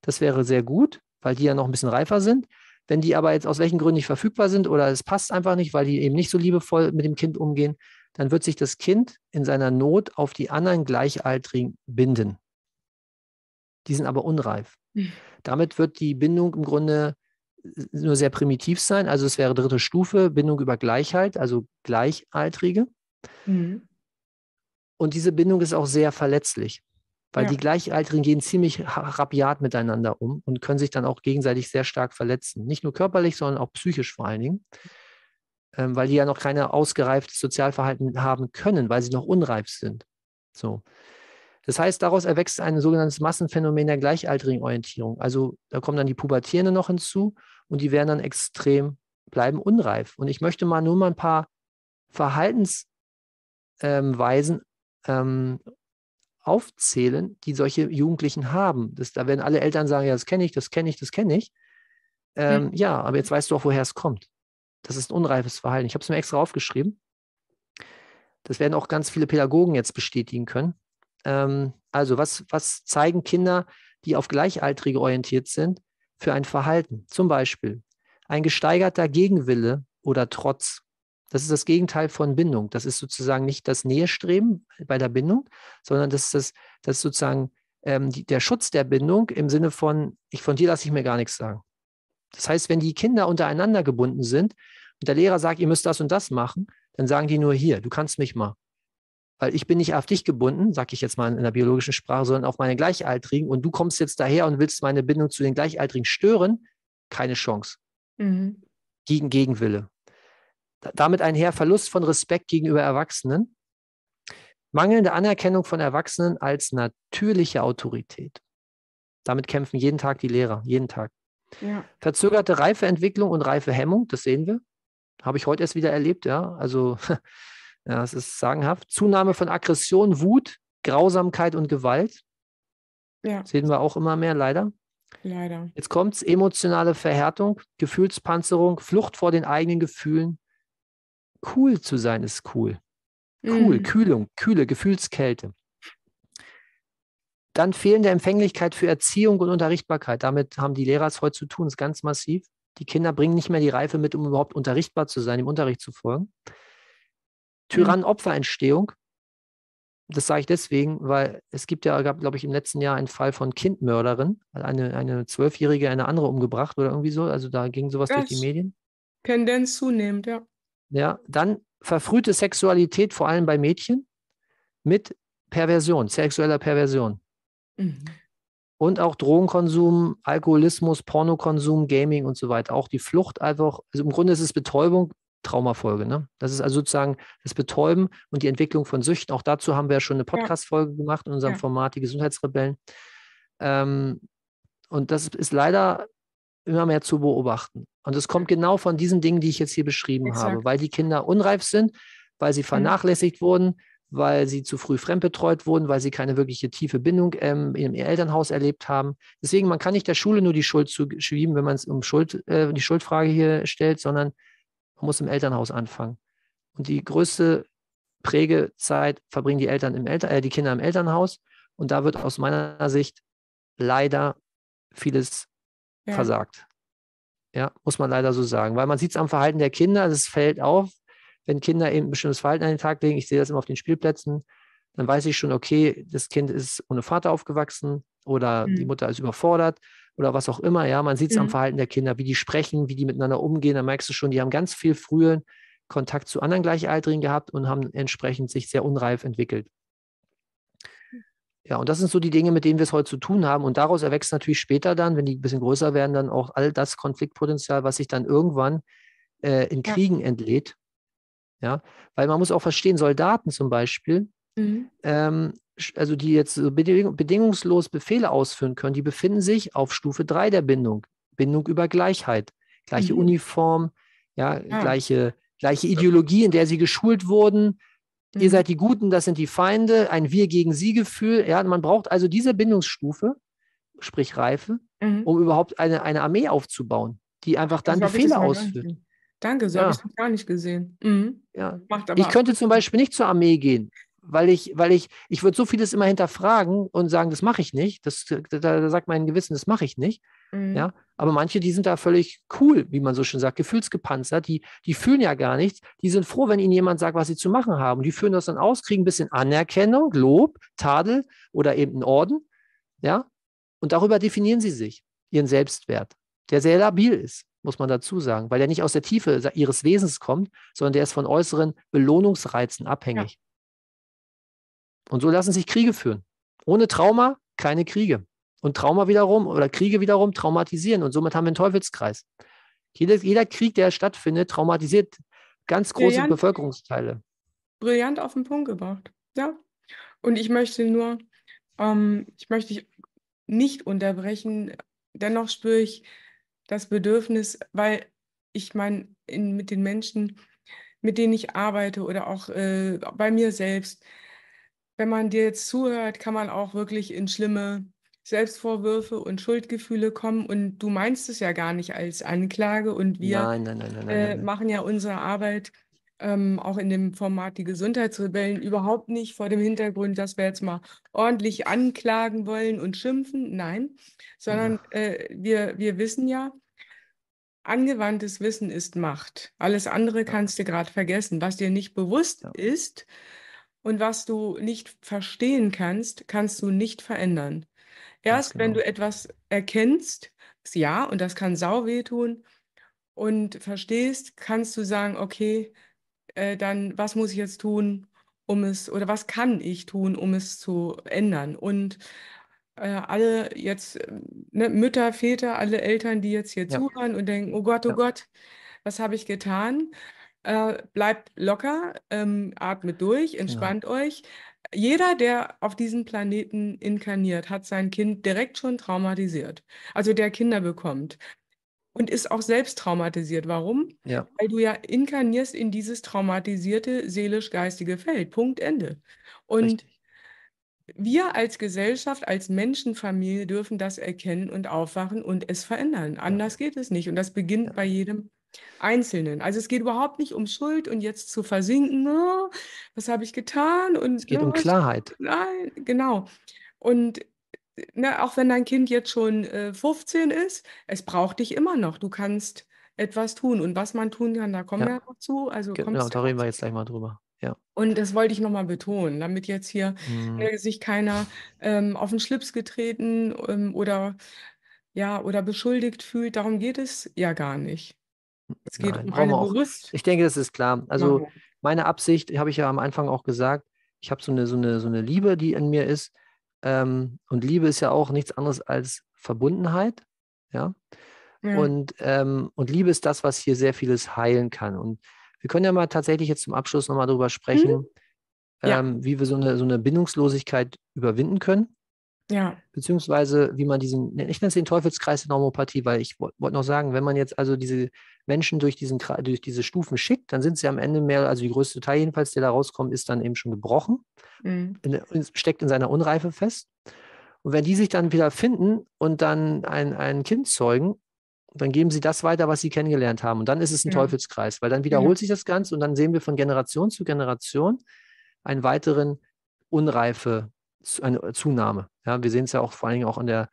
Das wäre sehr gut weil die ja noch ein bisschen reifer sind. Wenn die aber jetzt aus welchen Gründen nicht verfügbar sind oder es passt einfach nicht, weil die eben nicht so liebevoll mit dem Kind umgehen, dann wird sich das Kind in seiner Not auf die anderen Gleichaltrigen binden. Die sind aber unreif. Mhm. Damit wird die Bindung im Grunde nur sehr primitiv sein. Also es wäre dritte Stufe, Bindung über Gleichheit, also Gleichaltrige. Mhm. Und diese Bindung ist auch sehr verletzlich. Weil ja. die Gleichaltrigen gehen ziemlich rabiat miteinander um und können sich dann auch gegenseitig sehr stark verletzen. Nicht nur körperlich, sondern auch psychisch vor allen Dingen. Ähm, weil die ja noch keine ausgereiftes Sozialverhalten haben können, weil sie noch unreif sind. So. Das heißt, daraus erwächst ein sogenanntes Massenphänomen der gleichaltrigen Orientierung. Also da kommen dann die Pubertierenden noch hinzu und die werden dann extrem, bleiben unreif. Und ich möchte mal nur mal ein paar Verhaltensweisen ähm, ähm, aufzählen, die solche Jugendlichen haben. Das, da werden alle Eltern sagen, ja, das kenne ich, das kenne ich, das kenne ich. Hm. Ähm, hm. Ja, aber jetzt weißt du auch, woher es kommt. Das ist ein unreifes Verhalten. Ich habe es mir extra aufgeschrieben. Das werden auch ganz viele Pädagogen jetzt bestätigen können. Ähm, also, was, was zeigen Kinder, die auf Gleichaltrige orientiert sind, für ein Verhalten? Zum Beispiel ein gesteigerter Gegenwille oder Trotz. Das ist das Gegenteil von Bindung. Das ist sozusagen nicht das Nähestreben bei der Bindung, sondern das ist, das, das ist sozusagen ähm, die, der Schutz der Bindung im Sinne von, ich von dir lasse ich mir gar nichts sagen. Das heißt, wenn die Kinder untereinander gebunden sind und der Lehrer sagt, ihr müsst das und das machen, dann sagen die nur hier, du kannst mich mal. Weil ich bin nicht auf dich gebunden, sage ich jetzt mal in der biologischen Sprache, sondern auf meine Gleichaltrigen und du kommst jetzt daher und willst meine Bindung zu den Gleichaltrigen stören, keine Chance. Mhm. Gegen Gegenwille damit einher Verlust von Respekt gegenüber Erwachsenen, mangelnde Anerkennung von Erwachsenen als natürliche Autorität. Damit kämpfen jeden Tag die Lehrer, jeden Tag. Ja. Verzögerte Reifeentwicklung und Reifehemmung, das sehen wir. Habe ich heute erst wieder erlebt, ja. Also, ja, es ist sagenhaft. Zunahme von Aggression, Wut, Grausamkeit und Gewalt. Ja. Sehen wir auch immer mehr, leider. Leider. Jetzt es: emotionale Verhärtung, Gefühlspanzerung, Flucht vor den eigenen Gefühlen, cool zu sein ist cool. Cool, mhm. Kühlung, Kühle, Gefühlskälte. Dann fehlende Empfänglichkeit für Erziehung und Unterrichtbarkeit. Damit haben die Lehrer es heute zu tun, ist ganz massiv. Die Kinder bringen nicht mehr die Reife mit, um überhaupt unterrichtbar zu sein, dem Unterricht zu folgen. Mhm. Tyrannenopferentstehung. Das sage ich deswegen, weil es gibt ja, gab, glaube ich, im letzten Jahr einen Fall von Kindmörderin. Eine, eine Zwölfjährige eine andere umgebracht oder irgendwie so. Also da ging sowas das durch die Medien. Tendenz zunehmend, ja. Ja, dann verfrühte Sexualität, vor allem bei Mädchen, mit Perversion, sexueller Perversion. Mhm. Und auch Drogenkonsum, Alkoholismus, Pornokonsum, Gaming und so weiter. Auch die Flucht einfach, also im Grunde ist es Betäubung, Traumafolge. Ne? Das ist also sozusagen das Betäuben und die Entwicklung von Süchten. Auch dazu haben wir ja schon eine Podcast-Folge gemacht in unserem ja. Format Die Gesundheitsrebellen. Ähm, und das ist leider immer mehr zu beobachten. Und es kommt genau von diesen Dingen, die ich jetzt hier beschrieben Exakt. habe, weil die Kinder unreif sind, weil sie mhm. vernachlässigt mhm. wurden, weil sie zu früh fremdbetreut wurden, weil sie keine wirkliche tiefe Bindung ähm, ihrem Elternhaus erlebt haben. Deswegen, man kann nicht der Schule nur die Schuld zuschieben, wenn man es um Schuld, äh, die Schuldfrage hier stellt, sondern man muss im Elternhaus anfangen. Und die größte Prägezeit verbringen die, Eltern im Elter äh, die Kinder im Elternhaus. Und da wird aus meiner Sicht leider vieles ja. versagt. Ja, muss man leider so sagen. Weil man sieht es am Verhalten der Kinder, es fällt auf, wenn Kinder eben ein bestimmtes Verhalten an den Tag legen, ich sehe das immer auf den Spielplätzen, dann weiß ich schon, okay, das Kind ist ohne Vater aufgewachsen oder mhm. die Mutter ist überfordert oder was auch immer. Ja, man sieht es mhm. am Verhalten der Kinder, wie die sprechen, wie die miteinander umgehen. Da merkst du schon, die haben ganz viel frühen Kontakt zu anderen Gleichaltrigen gehabt und haben entsprechend sich sehr unreif entwickelt. Ja, und das sind so die Dinge, mit denen wir es heute zu tun haben. Und daraus erwächst natürlich später dann, wenn die ein bisschen größer werden, dann auch all das Konfliktpotenzial, was sich dann irgendwann äh, in Kriegen ja. entlädt. Ja, weil man muss auch verstehen, Soldaten zum Beispiel, mhm. ähm, also die jetzt so bedingungslos Befehle ausführen können, die befinden sich auf Stufe 3 der Bindung. Bindung über Gleichheit. Gleiche mhm. Uniform, ja, ja, ah. gleiche, gleiche Ideologie, in der sie geschult wurden, Mhm. Ihr seid die Guten, das sind die Feinde, ein Wir gegen Sie-Gefühl. Ja, man braucht also diese Bindungsstufe, sprich Reife, mhm. um überhaupt eine, eine Armee aufzubauen, die einfach dann Befehle ausführt. Danke, so ja. habe ich noch gar nicht gesehen. Mhm. Ja. ich könnte zum Beispiel nicht zur Armee gehen, weil ich, weil ich, ich würde so vieles immer hinterfragen und sagen, das mache ich nicht. Das, da, da sagt mein Gewissen, das mache ich nicht. Mhm. Ja. Aber manche, die sind da völlig cool, wie man so schön sagt, gefühlsgepanzert. Die, die fühlen ja gar nichts. Die sind froh, wenn ihnen jemand sagt, was sie zu machen haben. Die führen das dann aus, kriegen ein bisschen Anerkennung, Lob, Tadel oder eben einen Orden. Ja? Und darüber definieren sie sich, ihren Selbstwert, der sehr labil ist muss man dazu sagen, weil der nicht aus der Tiefe ihres Wesens kommt, sondern der ist von äußeren Belohnungsreizen abhängig. Ja. Und so lassen sich Kriege führen. Ohne Trauma keine Kriege und Trauma wiederum oder Kriege wiederum traumatisieren und somit haben wir einen Teufelskreis. Jeder, jeder Krieg, der stattfindet, traumatisiert ganz große brillant, Bevölkerungsteile. Brillant auf den Punkt gebracht, ja. Und ich möchte nur, ähm, ich möchte dich nicht unterbrechen, dennoch spüre ich das Bedürfnis, weil ich meine, mit den Menschen, mit denen ich arbeite oder auch äh, bei mir selbst, wenn man dir jetzt zuhört, kann man auch wirklich in schlimme Selbstvorwürfe und Schuldgefühle kommen und du meinst es ja gar nicht als Anklage und wir nein, nein, nein, äh, machen ja unsere Arbeit ähm, auch in dem Format die Gesundheitsrebellen überhaupt nicht vor dem Hintergrund, dass wir jetzt mal ordentlich anklagen wollen und schimpfen, nein, sondern äh, wir, wir wissen ja, angewandtes Wissen ist Macht. Alles andere kannst du gerade vergessen. Was dir nicht bewusst ja. ist und was du nicht verstehen kannst, kannst du nicht verändern. Erst genau. wenn du etwas erkennst, ja, und das kann sau wehtun, und verstehst, kannst du sagen, okay, äh, dann was muss ich jetzt tun, um es, oder was kann ich tun, um es zu ändern? Und äh, alle jetzt, ne, Mütter, Väter, alle Eltern, die jetzt hier ja. zuhören und denken, oh Gott, oh ja. Gott, was habe ich getan? Äh, bleibt locker, ähm, atmet durch, entspannt ja. euch. Jeder, der auf diesem Planeten inkarniert, hat sein Kind direkt schon traumatisiert. Also der Kinder bekommt und ist auch selbst traumatisiert. Warum? Ja. Weil du ja inkarnierst in dieses traumatisierte seelisch-geistige Feld. Punkt Ende. Und Richtig. wir als Gesellschaft, als Menschenfamilie dürfen das erkennen und aufwachen und es verändern. Anders ja. geht es nicht. Und das beginnt ja. bei jedem Einzelnen. Also es geht überhaupt nicht um Schuld und jetzt zu versinken, oh, was habe ich getan? Und, es geht oh, um Klarheit. Nein, genau. Und ne, auch wenn dein Kind jetzt schon äh, 15 ist, es braucht dich immer noch. Du kannst etwas tun. Und was man tun kann, da kommen ja. wir noch zu. Also genau, da reden wir jetzt gleich mal drüber. Ja. Und das wollte ich nochmal betonen, damit jetzt hier mhm. ne, sich keiner ähm, auf den Schlips getreten ähm, oder ja, oder beschuldigt fühlt. Darum geht es ja gar nicht. Es geht Nein, um eine Gerüst. Ich denke, das ist klar. Also okay. meine Absicht, habe ich ja am Anfang auch gesagt, ich habe so eine, so, eine, so eine Liebe, die in mir ist. Ähm, und Liebe ist ja auch nichts anderes als Verbundenheit. Ja. ja. Und, ähm, und Liebe ist das, was hier sehr vieles heilen kann. Und wir können ja mal tatsächlich jetzt zum Abschluss nochmal darüber mhm. sprechen, mhm. ja. ähm, wie wir so eine, so eine Bindungslosigkeit überwinden können. Ja. Beziehungsweise, wie man diesen, ich nenne es den Teufelskreis der Normopathie, weil ich wollte noch sagen, wenn man jetzt also diese Menschen durch, diesen, durch diese Stufen schickt, dann sind sie am Ende mehr, also die größte Teil jedenfalls, der da rauskommt, ist dann eben schon gebrochen, mhm. in, steckt in seiner Unreife fest. Und wenn die sich dann wieder finden und dann ein, ein Kind zeugen, dann geben sie das weiter, was sie kennengelernt haben. Und dann ist es ein ja. Teufelskreis, weil dann wiederholt ja. sich das Ganze und dann sehen wir von Generation zu Generation einen weiteren Unreife, eine Zunahme. Ja, wir sehen es ja auch vor allen Dingen auch in der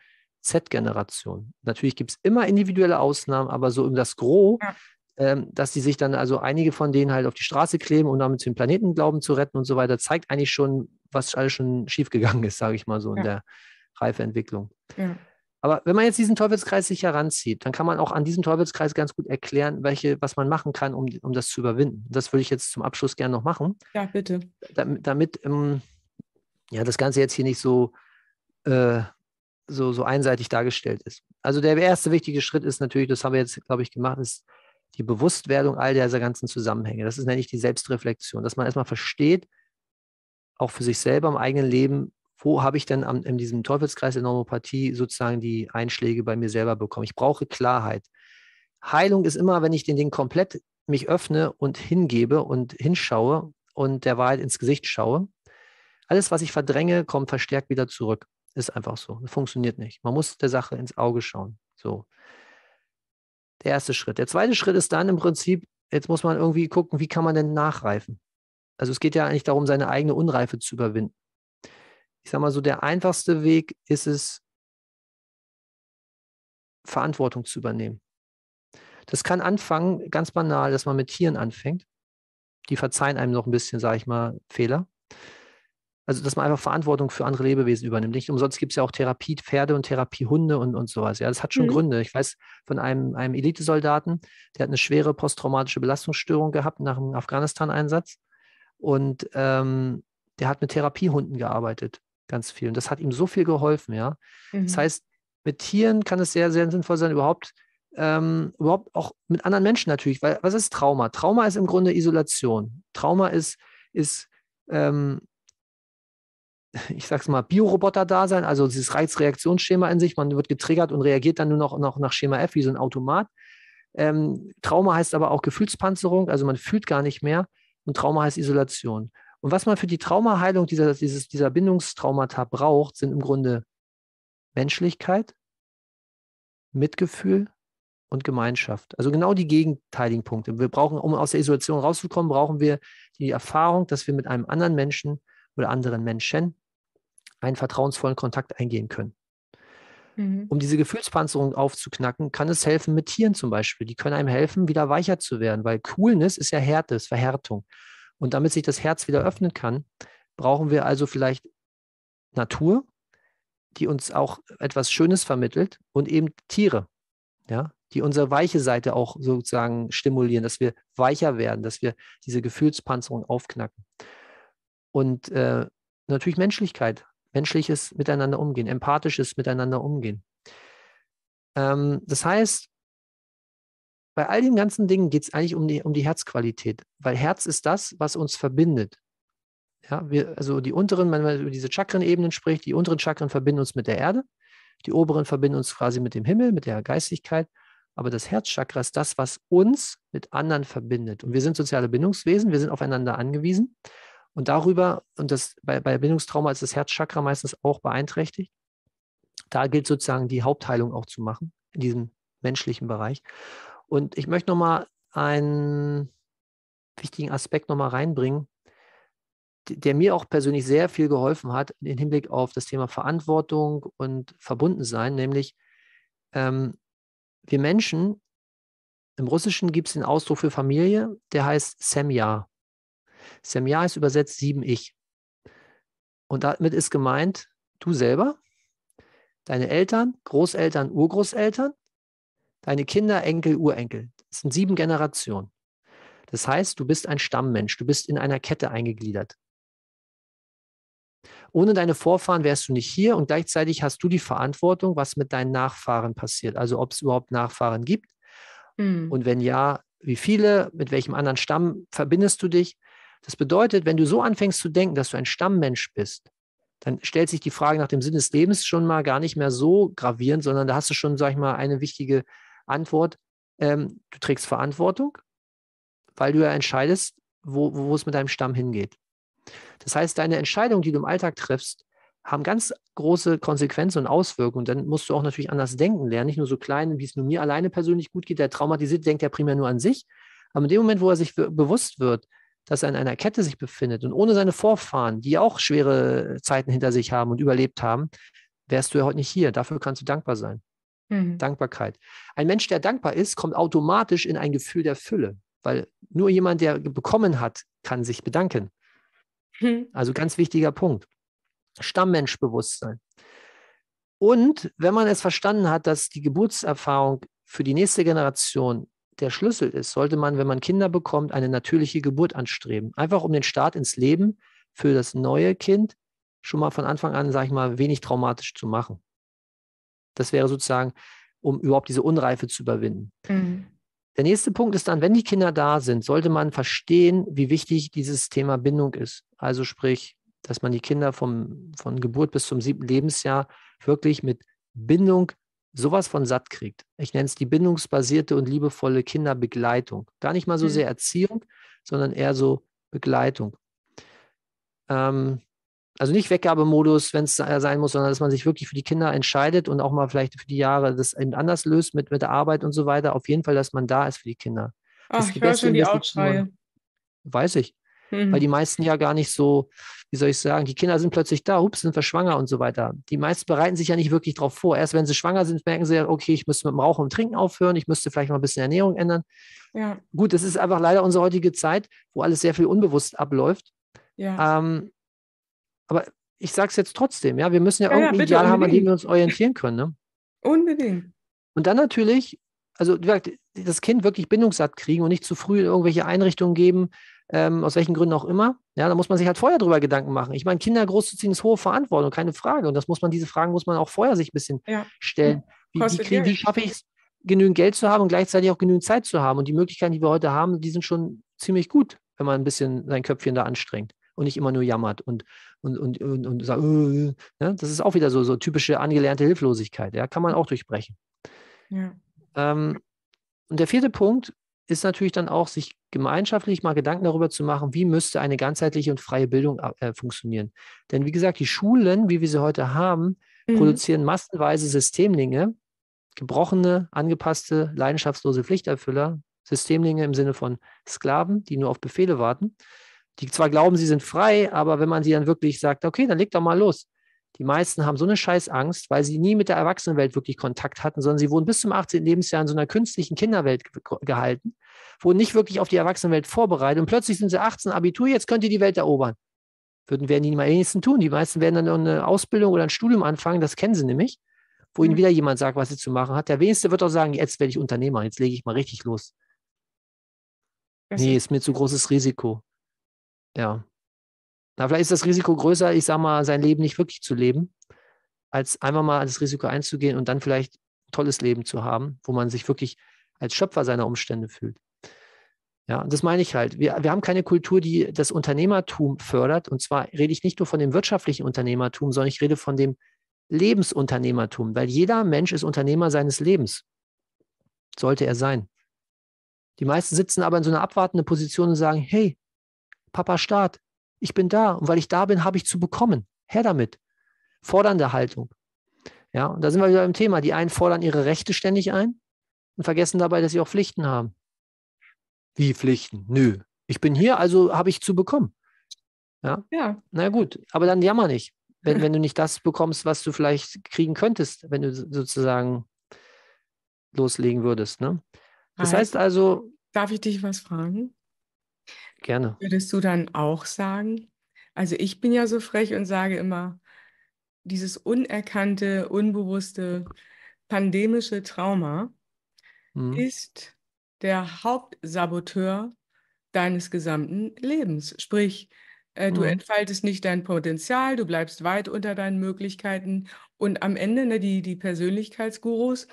Z-Generation. Natürlich gibt es immer individuelle Ausnahmen, aber so um das Gros, ja. ähm, dass sie sich dann, also einige von denen halt auf die Straße kleben, um damit den Planeten glauben zu retten und so weiter, zeigt eigentlich schon, was alles schon schiefgegangen ist, sage ich mal so, in der Reifeentwicklung. Ja. Aber wenn man jetzt diesen Teufelskreis sich heranzieht, dann kann man auch an diesem Teufelskreis ganz gut erklären, welche, was man machen kann, um, um das zu überwinden. Das würde ich jetzt zum Abschluss gerne noch machen. Ja, bitte. Damit, damit ähm, ja, das Ganze jetzt hier nicht so äh, so, so einseitig dargestellt ist. Also der erste wichtige Schritt ist natürlich, das haben wir jetzt, glaube ich, gemacht, ist die Bewusstwerdung all dieser ganzen Zusammenhänge. Das ist nämlich die Selbstreflexion, dass man erstmal versteht, auch für sich selber im eigenen Leben, wo habe ich denn am, in diesem Teufelskreis der Normopathie sozusagen die Einschläge bei mir selber bekommen. Ich brauche Klarheit. Heilung ist immer, wenn ich den Ding komplett mich öffne und hingebe und hinschaue und der Wahrheit ins Gesicht schaue. Alles, was ich verdränge, kommt verstärkt wieder zurück. Ist einfach so. Das funktioniert nicht. Man muss der Sache ins Auge schauen. So. Der erste Schritt. Der zweite Schritt ist dann im Prinzip, jetzt muss man irgendwie gucken, wie kann man denn nachreifen? Also es geht ja eigentlich darum, seine eigene Unreife zu überwinden. Ich sage mal so, der einfachste Weg ist es, Verantwortung zu übernehmen. Das kann anfangen, ganz banal, dass man mit Tieren anfängt. Die verzeihen einem noch ein bisschen, sage ich mal, Fehler. Also, dass man einfach Verantwortung für andere Lebewesen übernimmt. Nicht umsonst gibt es ja auch Therapiepferde und Therapiehunde und, und sowas. Ja, das hat schon mhm. Gründe. Ich weiß von einem, einem Elitesoldaten, der hat eine schwere posttraumatische Belastungsstörung gehabt nach dem Afghanistan-Einsatz. Und ähm, der hat mit Therapiehunden gearbeitet, ganz viel. Und das hat ihm so viel geholfen, ja. Mhm. Das heißt, mit Tieren kann es sehr, sehr sinnvoll sein, überhaupt, ähm, überhaupt auch mit anderen Menschen natürlich. Weil was ist Trauma? Trauma ist im Grunde Isolation. Trauma ist, ist ähm, ich sag's mal, Bioroboter-Dasein, also dieses Reizreaktionsschema in sich, man wird getriggert und reagiert dann nur noch, noch nach Schema F wie so ein Automat. Ähm, Trauma heißt aber auch Gefühlspanzerung, also man fühlt gar nicht mehr und Trauma heißt Isolation. Und was man für die Traumaheilung dieser, dieses, dieser Bindungstraumata braucht, sind im Grunde Menschlichkeit, Mitgefühl und Gemeinschaft. Also genau die gegenteiligen Punkte. Wir brauchen, um aus der Isolation rauszukommen, brauchen wir die Erfahrung, dass wir mit einem anderen Menschen oder anderen Menschen einen vertrauensvollen Kontakt eingehen können. Mhm. Um diese Gefühlspanzerung aufzuknacken, kann es helfen mit Tieren zum Beispiel. Die können einem helfen, wieder weicher zu werden, weil Coolness ist ja Härte, ist Verhärtung. Und damit sich das Herz wieder öffnen kann, brauchen wir also vielleicht Natur, die uns auch etwas Schönes vermittelt und eben Tiere, ja, die unsere weiche Seite auch sozusagen stimulieren, dass wir weicher werden, dass wir diese Gefühlspanzerung aufknacken. Und äh, natürlich Menschlichkeit, menschliches Miteinander umgehen, empathisches Miteinander umgehen. Ähm, das heißt, bei all den ganzen Dingen geht es eigentlich um die, um die Herzqualität, weil Herz ist das, was uns verbindet. Ja, wir, also die unteren, wenn man über diese Chakrenebenen spricht, die unteren Chakren verbinden uns mit der Erde, die oberen verbinden uns quasi mit dem Himmel, mit der Geistigkeit. Aber das Herzchakra ist das, was uns mit anderen verbindet. Und wir sind soziale Bindungswesen, wir sind aufeinander angewiesen. Und darüber, und das bei, bei Bindungstrauma ist das Herzchakra meistens auch beeinträchtigt, da gilt sozusagen die Hauptheilung auch zu machen, in diesem menschlichen Bereich. Und ich möchte nochmal einen wichtigen Aspekt nochmal reinbringen, der mir auch persönlich sehr viel geholfen hat im Hinblick auf das Thema Verantwortung und Verbundensein, nämlich ähm, wir Menschen, im Russischen gibt es den Ausdruck für Familie, der heißt Semja. Semya ist übersetzt sieben Ich. Und damit ist gemeint, du selber, deine Eltern, Großeltern, Urgroßeltern, deine Kinder, Enkel, Urenkel. Das sind sieben Generationen. Das heißt, du bist ein Stammmensch, du bist in einer Kette eingegliedert. Ohne deine Vorfahren wärst du nicht hier und gleichzeitig hast du die Verantwortung, was mit deinen Nachfahren passiert, also ob es überhaupt Nachfahren gibt. Mhm. Und wenn ja, wie viele, mit welchem anderen Stamm verbindest du dich? Das bedeutet, wenn du so anfängst zu denken, dass du ein Stammmensch bist, dann stellt sich die Frage nach dem Sinn des Lebens schon mal gar nicht mehr so gravierend, sondern da hast du schon, sag ich mal, eine wichtige Antwort. Ähm, du trägst Verantwortung, weil du ja entscheidest, wo, wo es mit deinem Stamm hingeht. Das heißt, deine Entscheidungen, die du im Alltag triffst, haben ganz große Konsequenzen und Auswirkungen. Dann musst du auch natürlich anders denken lernen, nicht nur so klein, wie es nur mir alleine persönlich gut geht. Der traumatisiert denkt ja primär nur an sich. Aber in dem Moment, wo er sich bewusst wird, dass er in einer Kette sich befindet und ohne seine Vorfahren, die auch schwere Zeiten hinter sich haben und überlebt haben, wärst du ja heute nicht hier. Dafür kannst du dankbar sein. Mhm. Dankbarkeit. Ein Mensch, der dankbar ist, kommt automatisch in ein Gefühl der Fülle, weil nur jemand, der bekommen hat, kann sich bedanken. Mhm. Also ganz wichtiger Punkt. Stammmenschbewusstsein. Und wenn man es verstanden hat, dass die Geburtserfahrung für die nächste Generation der Schlüssel ist, sollte man, wenn man Kinder bekommt, eine natürliche Geburt anstreben. Einfach um den Start ins Leben für das neue Kind schon mal von Anfang an, sage ich mal, wenig traumatisch zu machen. Das wäre sozusagen, um überhaupt diese Unreife zu überwinden. Mhm. Der nächste Punkt ist dann, wenn die Kinder da sind, sollte man verstehen, wie wichtig dieses Thema Bindung ist. Also sprich, dass man die Kinder vom, von Geburt bis zum siebten Lebensjahr wirklich mit Bindung sowas von satt kriegt. Ich nenne es die bindungsbasierte und liebevolle Kinderbegleitung. Gar nicht mal so mhm. sehr Erziehung, sondern eher so Begleitung. Ähm, also nicht Weggabemodus, wenn es sein muss, sondern dass man sich wirklich für die Kinder entscheidet und auch mal vielleicht für die Jahre das eben anders löst mit, mit der Arbeit und so weiter. Auf jeden Fall, dass man da ist für die Kinder. Ach, ich höre schon die Aufschreie. Weiß ich. Mhm. Weil die meisten ja gar nicht so, wie soll ich sagen, die Kinder sind plötzlich da, ups, sind wir schwanger und so weiter. Die meisten bereiten sich ja nicht wirklich darauf vor. Erst wenn sie schwanger sind, merken sie ja, okay, ich müsste mit dem Rauchen und Trinken aufhören, ich müsste vielleicht mal ein bisschen Ernährung ändern. Ja. Gut, das ist einfach leider unsere heutige Zeit, wo alles sehr viel unbewusst abläuft. Ja. Ähm, aber ich sage es jetzt trotzdem, ja, wir müssen ja, ja irgendwie ja, bitte, Ideal haben, an dem wir uns orientieren können. Ne? Unbedingt. Und dann natürlich, also das Kind wirklich bindungssatt kriegen und nicht zu früh in irgendwelche Einrichtungen geben, ähm, aus welchen Gründen auch immer. Ja, da muss man sich halt vorher drüber Gedanken machen. Ich meine, Kinder großzuziehen ist hohe Verantwortung, keine Frage. Und das muss man, diese Fragen muss man auch vorher sich ein bisschen ja. stellen. Wie, wie, krieg, wie schaffe ich es, genügend Geld zu haben und gleichzeitig auch genügend Zeit zu haben? Und die Möglichkeiten, die wir heute haben, die sind schon ziemlich gut, wenn man ein bisschen sein Köpfchen da anstrengt und nicht immer nur jammert und, und, und, und, und sagt, äh, äh ne? das ist auch wieder so, so typische angelernte Hilflosigkeit. Ja, kann man auch durchbrechen. Ja. Ähm, und der vierte Punkt, ist natürlich dann auch, sich gemeinschaftlich mal Gedanken darüber zu machen, wie müsste eine ganzheitliche und freie Bildung äh, äh, funktionieren. Denn wie gesagt, die Schulen, wie wir sie heute haben, mhm. produzieren massenweise Systemlinge, gebrochene, angepasste, leidenschaftslose Pflichterfüller, Systemlinge im Sinne von Sklaven, die nur auf Befehle warten, die zwar glauben, sie sind frei, aber wenn man sie dann wirklich sagt, okay, dann leg doch mal los, die meisten haben so eine Scheißangst, weil sie nie mit der Erwachsenenwelt wirklich Kontakt hatten, sondern sie wurden bis zum 18. Lebensjahr in so einer künstlichen Kinderwelt ge gehalten, wurden nicht wirklich auf die Erwachsenenwelt vorbereitet und plötzlich sind sie 18, Abitur, jetzt könnt ihr die Welt erobern. Würden werden die wenigstens tun. Die meisten werden dann eine Ausbildung oder ein Studium anfangen, das kennen sie nämlich, wo ihnen mhm. wieder jemand sagt, was sie zu machen hat. Der wenigste wird auch sagen, jetzt werde ich Unternehmer, jetzt lege ich mal richtig los. nee, ist mir zu großes Risiko. Ja. Na, vielleicht ist das Risiko größer, ich sage mal, sein Leben nicht wirklich zu leben, als einfach mal das Risiko einzugehen und dann vielleicht ein tolles Leben zu haben, wo man sich wirklich als Schöpfer seiner Umstände fühlt. Ja, das meine ich halt. Wir, wir haben keine Kultur, die das Unternehmertum fördert. Und zwar rede ich nicht nur von dem wirtschaftlichen Unternehmertum, sondern ich rede von dem Lebensunternehmertum, weil jeder Mensch ist Unternehmer seines Lebens. Sollte er sein. Die meisten sitzen aber in so einer abwartenden Position und sagen, hey, Papa Staat, ich bin da und weil ich da bin, habe ich zu bekommen. Her damit. Fordernde Haltung. Ja, und da sind wir wieder beim Thema. Die einen fordern ihre Rechte ständig ein und vergessen dabei, dass sie auch Pflichten haben. Wie Pflichten? Nö. Ich bin hier, also habe ich zu bekommen. Ja. ja. Na gut, aber dann jammer nicht, wenn, wenn du nicht das bekommst, was du vielleicht kriegen könntest, wenn du sozusagen loslegen würdest. Ne? Das heißt also. Darf ich dich was fragen? Gerne. Würdest du dann auch sagen? Also ich bin ja so frech und sage immer, dieses unerkannte, unbewusste, pandemische Trauma mhm. ist der Hauptsaboteur deines gesamten Lebens. Sprich, äh, mhm. du entfaltest nicht dein Potenzial, du bleibst weit unter deinen Möglichkeiten und am Ende ne, die, die Persönlichkeitsgurus,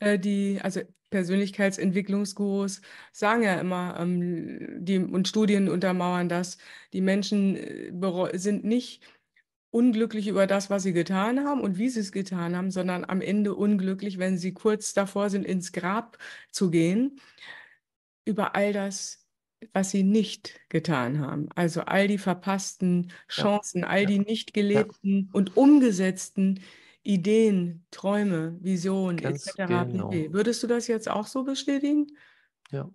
äh, die, also Persönlichkeitsentwicklungsgurus sagen ja immer, ähm, die, und Studien untermauern das, die Menschen äh, sind nicht unglücklich über das, was sie getan haben und wie sie es getan haben, sondern am Ende unglücklich, wenn sie kurz davor sind, ins Grab zu gehen, über all das, was sie nicht getan haben. Also all die verpassten Chancen, all die nicht gelebten und umgesetzten äh, Ideen, Träume, Visionen Ganz etc. Genau. Würdest du das jetzt auch so bestätigen? Ja.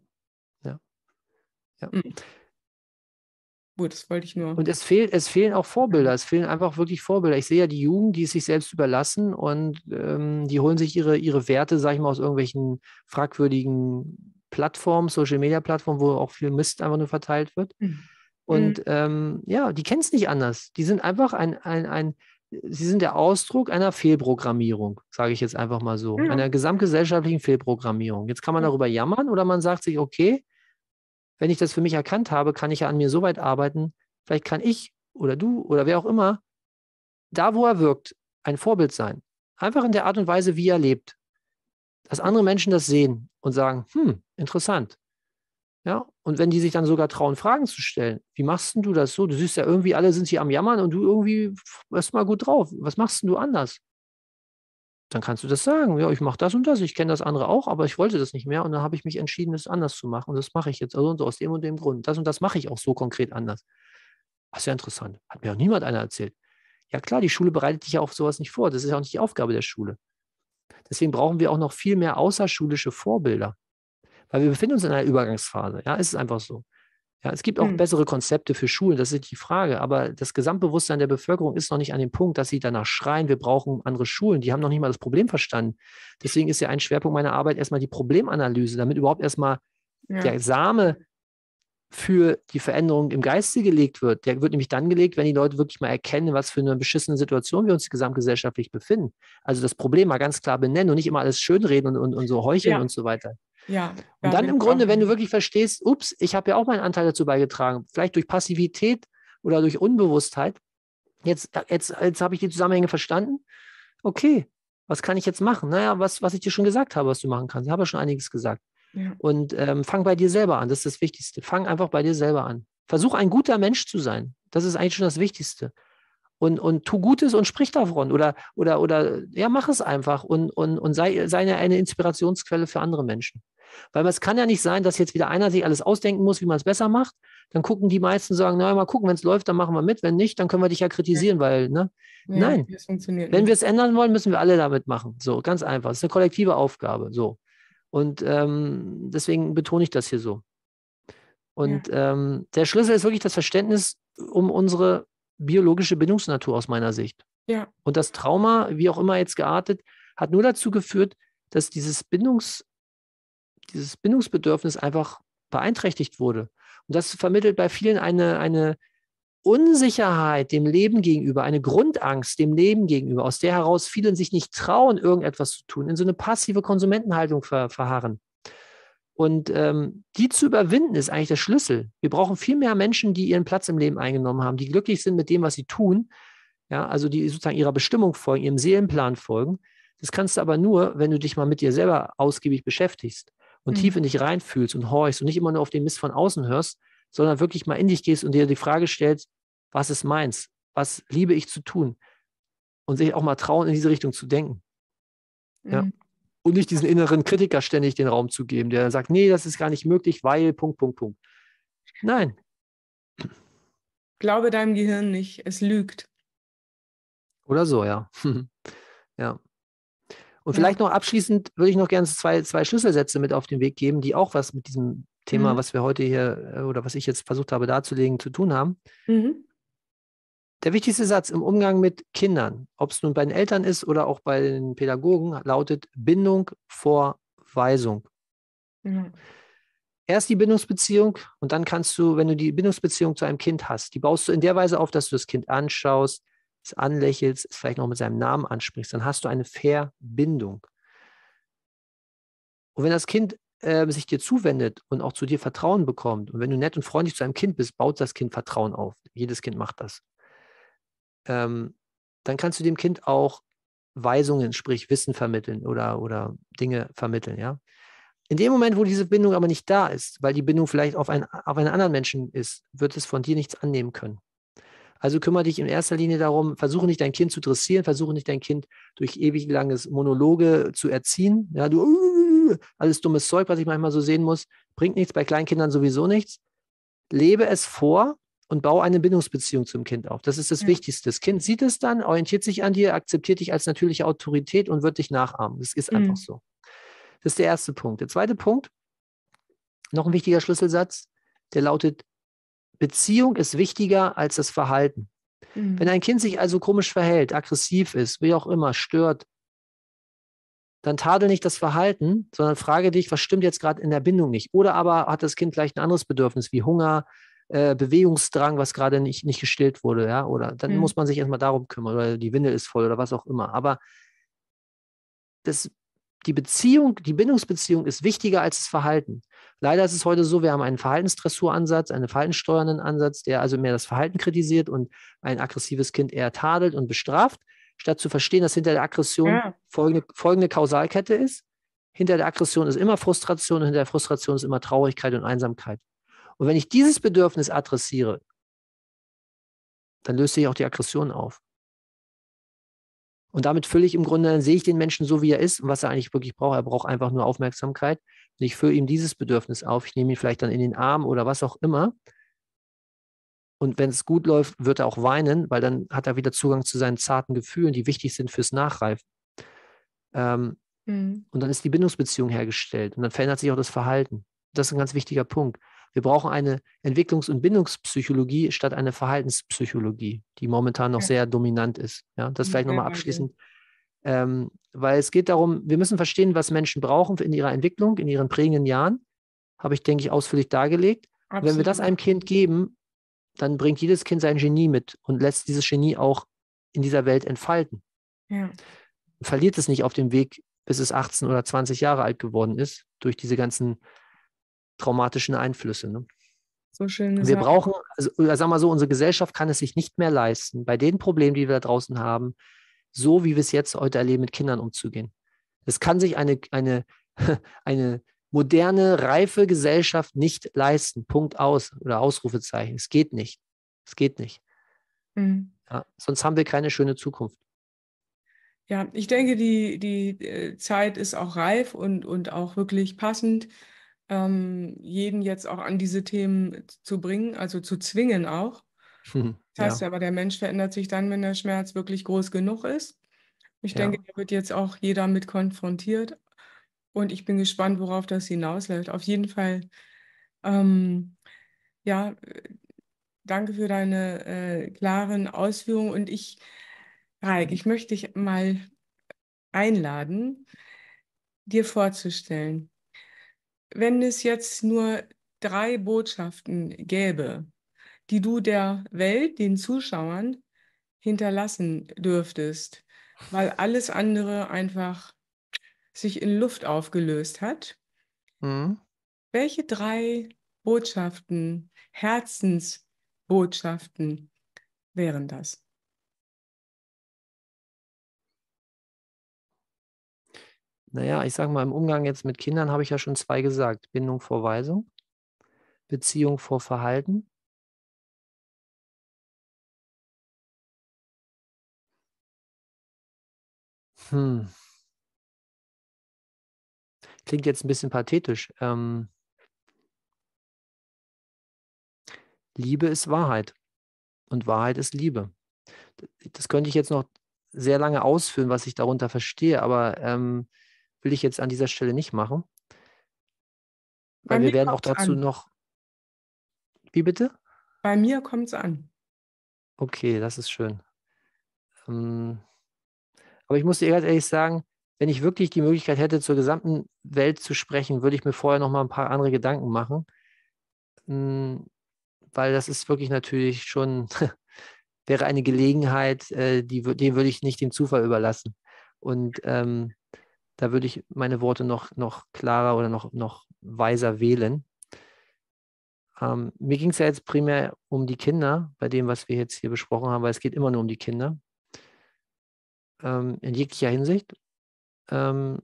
Ja. ja. Mhm. Gut, das wollte ich nur. Und es, fehlt, es fehlen auch Vorbilder. Hm. Es fehlen einfach wirklich Vorbilder. Ich sehe ja die Jugend, die es sich selbst überlassen und ähm, die holen sich ihre, ihre Werte, sag ich mal, aus irgendwelchen fragwürdigen Plattformen, Social Media Plattformen, wo auch viel Mist einfach nur verteilt wird. Mhm. Und hm. Ähm, ja, die kennen es nicht anders. Die sind einfach ein, ein, ein sie sind der Ausdruck einer Fehlprogrammierung, sage ich jetzt einfach mal so, ja. einer gesamtgesellschaftlichen Fehlprogrammierung. Jetzt kann man darüber jammern oder man sagt sich, okay, wenn ich das für mich erkannt habe, kann ich ja an mir so weit arbeiten, vielleicht kann ich oder du oder wer auch immer, da wo er wirkt, ein Vorbild sein. Einfach in der Art und Weise, wie er lebt. Dass andere Menschen das sehen und sagen, hm, interessant. Ja, und wenn die sich dann sogar trauen, Fragen zu stellen, wie machst du das so? Du siehst ja irgendwie, alle sind hier am Jammern und du irgendwie bist mal gut drauf. Was machst du anders? Dann kannst du das sagen. Ja, ich mache das und das. Ich kenne das andere auch, aber ich wollte das nicht mehr und dann habe ich mich entschieden, das anders zu machen. Und das mache ich jetzt. Also und so aus dem und dem Grund. Das und das mache ich auch so konkret anders. Das ist ja interessant. Hat mir auch niemand einer erzählt. Ja, klar, die Schule bereitet dich ja auf sowas nicht vor. Das ist ja auch nicht die Aufgabe der Schule. Deswegen brauchen wir auch noch viel mehr außerschulische Vorbilder. Weil wir befinden uns in einer Übergangsphase. Ja, es ist einfach so. Ja, es gibt auch hm. bessere Konzepte für Schulen, das ist nicht die Frage. Aber das Gesamtbewusstsein der Bevölkerung ist noch nicht an dem Punkt, dass sie danach schreien, wir brauchen andere Schulen. Die haben noch nicht mal das Problem verstanden. Deswegen ist ja ein Schwerpunkt meiner Arbeit erstmal die Problemanalyse, damit überhaupt erstmal ja. der Same für die Veränderung im Geiste gelegt wird. Der wird nämlich dann gelegt, wenn die Leute wirklich mal erkennen, was für eine beschissene Situation wir uns gesamtgesellschaftlich befinden. Also das Problem mal ganz klar benennen und nicht immer alles schönreden und, und, und so heucheln ja. und so weiter. Ja. Und dann im Grunde, wenn du wirklich verstehst, ups, ich habe ja auch meinen Anteil dazu beigetragen, vielleicht durch Passivität oder durch Unbewusstheit. Jetzt, äh, jetzt, jetzt habe ich die Zusammenhänge verstanden. Okay, was kann ich jetzt machen? Naja, was, was ich dir schon gesagt habe, was du machen kannst. Ich habe ja schon einiges gesagt. Ja. Und ähm, fang bei dir selber an. Das ist das Wichtigste. Fang einfach bei dir selber an. Versuch ein guter Mensch zu sein. Das ist eigentlich schon das Wichtigste. Und, und tu Gutes und sprich davon. Oder, oder, oder ja, mach es einfach und, und, und sei, sei eine Inspirationsquelle für andere Menschen. Weil es kann ja nicht sein, dass jetzt wieder einer sich alles ausdenken muss, wie man es besser macht. Dann gucken die meisten sagen, naja, mal gucken, wenn es läuft, dann machen wir mit. Wenn nicht, dann können wir dich ja kritisieren, ja. weil, ne? Ja, Nein. wenn wir es ändern wollen, müssen wir alle damit machen. So, ganz einfach. Es ist eine kollektive Aufgabe. So. Und ähm, deswegen betone ich das hier so. Und ja. ähm, der Schlüssel ist wirklich das Verständnis um unsere biologische Bindungsnatur aus meiner Sicht. Ja. Und das Trauma, wie auch immer jetzt geartet, hat nur dazu geführt, dass dieses Bindungs, dieses Bindungsbedürfnis einfach beeinträchtigt wurde. Und das vermittelt bei vielen eine, eine Unsicherheit dem Leben gegenüber, eine Grundangst dem Leben gegenüber, aus der heraus viele sich nicht trauen, irgendetwas zu tun, in so eine passive Konsumentenhaltung ver, verharren. Und ähm, die zu überwinden ist eigentlich der Schlüssel. Wir brauchen viel mehr Menschen, die ihren Platz im Leben eingenommen haben, die glücklich sind mit dem, was sie tun, ja, also die sozusagen ihrer Bestimmung folgen, ihrem Seelenplan folgen. Das kannst du aber nur, wenn du dich mal mit dir selber ausgiebig beschäftigst und mhm. tief in dich reinfühlst und horchst und nicht immer nur auf den Mist von außen hörst, sondern wirklich mal in dich gehst und dir die Frage stellst, was ist meins? Was liebe ich zu tun? Und sich auch mal trauen, in diese Richtung zu denken. Mhm. Und nicht diesen inneren Kritiker ständig den Raum zu geben, der dann sagt, nee, das ist gar nicht möglich, weil, Punkt, Punkt, Punkt. Nein. Glaube deinem Gehirn nicht, es lügt. Oder so, ja. ja. Und vielleicht ja. noch abschließend würde ich noch gerne zwei, zwei Schlüsselsätze mit auf den Weg geben, die auch was mit diesem Thema, mhm. was wir heute hier äh, oder was ich jetzt versucht habe darzulegen, zu tun haben. Mhm. Der wichtigste Satz im Umgang mit Kindern, ob es nun bei den Eltern ist oder auch bei den Pädagogen, lautet Bindung vor Weisung. Mhm. Erst die Bindungsbeziehung und dann kannst du, wenn du die Bindungsbeziehung zu einem Kind hast, die baust du in der Weise auf, dass du das Kind anschaust, es anlächelst, es vielleicht noch mit seinem Namen ansprichst, dann hast du eine Verbindung. Und wenn das Kind äh, sich dir zuwendet und auch zu dir Vertrauen bekommt, und wenn du nett und freundlich zu einem Kind bist, baut das Kind Vertrauen auf. Jedes Kind macht das. Ähm, dann kannst du dem Kind auch Weisungen, sprich Wissen vermitteln oder, oder Dinge vermitteln, ja. In dem Moment, wo diese Bindung aber nicht da ist, weil die Bindung vielleicht auf einen, auf einen anderen Menschen ist, wird es von dir nichts annehmen können. Also kümmere dich in erster Linie darum, versuche nicht dein Kind zu dressieren, versuche nicht dein Kind durch ewig langes Monologe zu erziehen. Ja, du alles dummes Zeug, was ich manchmal so sehen muss, bringt nichts, bei Kleinkindern sowieso nichts. Lebe es vor und baue eine Bindungsbeziehung zum Kind auf. Das ist das ja. Wichtigste. Das Kind sieht es dann, orientiert sich an dir, akzeptiert dich als natürliche Autorität und wird dich nachahmen. Das ist mhm. einfach so. Das ist der erste Punkt. Der zweite Punkt, noch ein wichtiger Schlüsselsatz, der lautet, Beziehung ist wichtiger als das Verhalten. Mhm. Wenn ein Kind sich also komisch verhält, aggressiv ist, wie auch immer, stört, dann tadel nicht das Verhalten, sondern frage dich, was stimmt jetzt gerade in der Bindung nicht? Oder aber hat das Kind gleich ein anderes Bedürfnis wie Hunger, äh, Bewegungsdrang, was gerade nicht, nicht gestillt wurde, ja? Oder dann mhm. muss man sich erstmal darum kümmern oder die Windel ist voll oder was auch immer. Aber das die Beziehung, die Bindungsbeziehung ist wichtiger als das Verhalten. Leider ist es heute so, wir haben einen Verhaltensdressuransatz, einen verhaltenssteuernden Ansatz, der also mehr das Verhalten kritisiert und ein aggressives Kind eher tadelt und bestraft, statt zu verstehen, dass hinter der Aggression ja. folgende, folgende Kausalkette ist. Hinter der Aggression ist immer Frustration und hinter der Frustration ist immer Traurigkeit und Einsamkeit. Und wenn ich dieses Bedürfnis adressiere, dann löst sich auch die Aggression auf. Und damit fülle ich im Grunde, dann sehe ich den Menschen so, wie er ist und was er eigentlich wirklich braucht. Er braucht einfach nur Aufmerksamkeit. Und ich fülle ihm dieses Bedürfnis auf. Ich nehme ihn vielleicht dann in den Arm oder was auch immer. Und wenn es gut läuft, wird er auch weinen, weil dann hat er wieder Zugang zu seinen zarten Gefühlen, die wichtig sind fürs Nachreifen. Ähm, mhm. Und dann ist die Bindungsbeziehung hergestellt und dann verändert sich auch das Verhalten. Das ist ein ganz wichtiger Punkt. Wir brauchen eine Entwicklungs- und Bindungspsychologie statt einer Verhaltenspsychologie, die momentan noch sehr dominant ist. Ja, das vielleicht nochmal abschließend. Ähm, weil es geht darum, wir müssen verstehen, was Menschen brauchen in ihrer Entwicklung, in ihren prägenden Jahren. Habe ich, denke ich, ausführlich dargelegt. Wenn wir das einem Kind geben, dann bringt jedes Kind sein Genie mit und lässt dieses Genie auch in dieser Welt entfalten. Ja. Verliert es nicht auf dem Weg, bis es 18 oder 20 Jahre alt geworden ist, durch diese ganzen traumatischen Einflüsse. Ne? So schön gesagt. Wir brauchen, also, äh, sagen wir mal so, unsere Gesellschaft kann es sich nicht mehr leisten, bei den Problemen, die wir da draußen haben, so wie wir es jetzt heute erleben, mit Kindern umzugehen. Es kann sich eine, eine, eine moderne, reife Gesellschaft nicht leisten. Punkt aus oder Ausrufezeichen. Es geht nicht. Es geht nicht. Mhm. Ja, sonst haben wir keine schöne Zukunft. Ja, ich denke, die, die äh, Zeit ist auch reif und, und auch wirklich passend ähm, jeden jetzt auch an diese Themen zu bringen, also zu zwingen auch. Hm, das heißt ja. aber, der Mensch verändert sich dann, wenn der Schmerz wirklich groß genug ist. Ich ja. denke, da wird jetzt auch jeder mit konfrontiert. Und ich bin gespannt, worauf das hinausläuft. Auf jeden Fall, ähm, ja, danke für deine äh, klaren Ausführungen. Und ich, Reik, ich möchte dich mal einladen, dir vorzustellen, wenn es jetzt nur drei Botschaften gäbe, die du der Welt, den Zuschauern hinterlassen dürftest, weil alles andere einfach sich in Luft aufgelöst hat. Mhm. Welche drei Botschaften, Herzensbotschaften wären das? naja, ich sage mal, im Umgang jetzt mit Kindern habe ich ja schon zwei gesagt. Bindung vor Weisung, Beziehung vor Verhalten. Hm. Klingt jetzt ein bisschen pathetisch. Ähm, Liebe ist Wahrheit und Wahrheit ist Liebe. Das könnte ich jetzt noch sehr lange ausführen, was ich darunter verstehe, aber ähm, will ich jetzt an dieser Stelle nicht machen. Weil Bei wir werden auch dazu an. noch. Wie bitte? Bei mir kommt es an. Okay, das ist schön. Ähm, aber ich muss dir ganz ehrlich sagen, wenn ich wirklich die Möglichkeit hätte, zur gesamten Welt zu sprechen, würde ich mir vorher noch mal ein paar andere Gedanken machen. Ähm, weil das ist wirklich natürlich schon, wäre eine Gelegenheit, äh, die, die würde ich nicht dem Zufall überlassen. Und ähm, da würde ich meine Worte noch, noch klarer oder noch, noch weiser wählen. Ähm, mir ging es ja jetzt primär um die Kinder, bei dem, was wir jetzt hier besprochen haben, weil es geht immer nur um die Kinder. Ähm, in jeglicher Hinsicht. Ähm,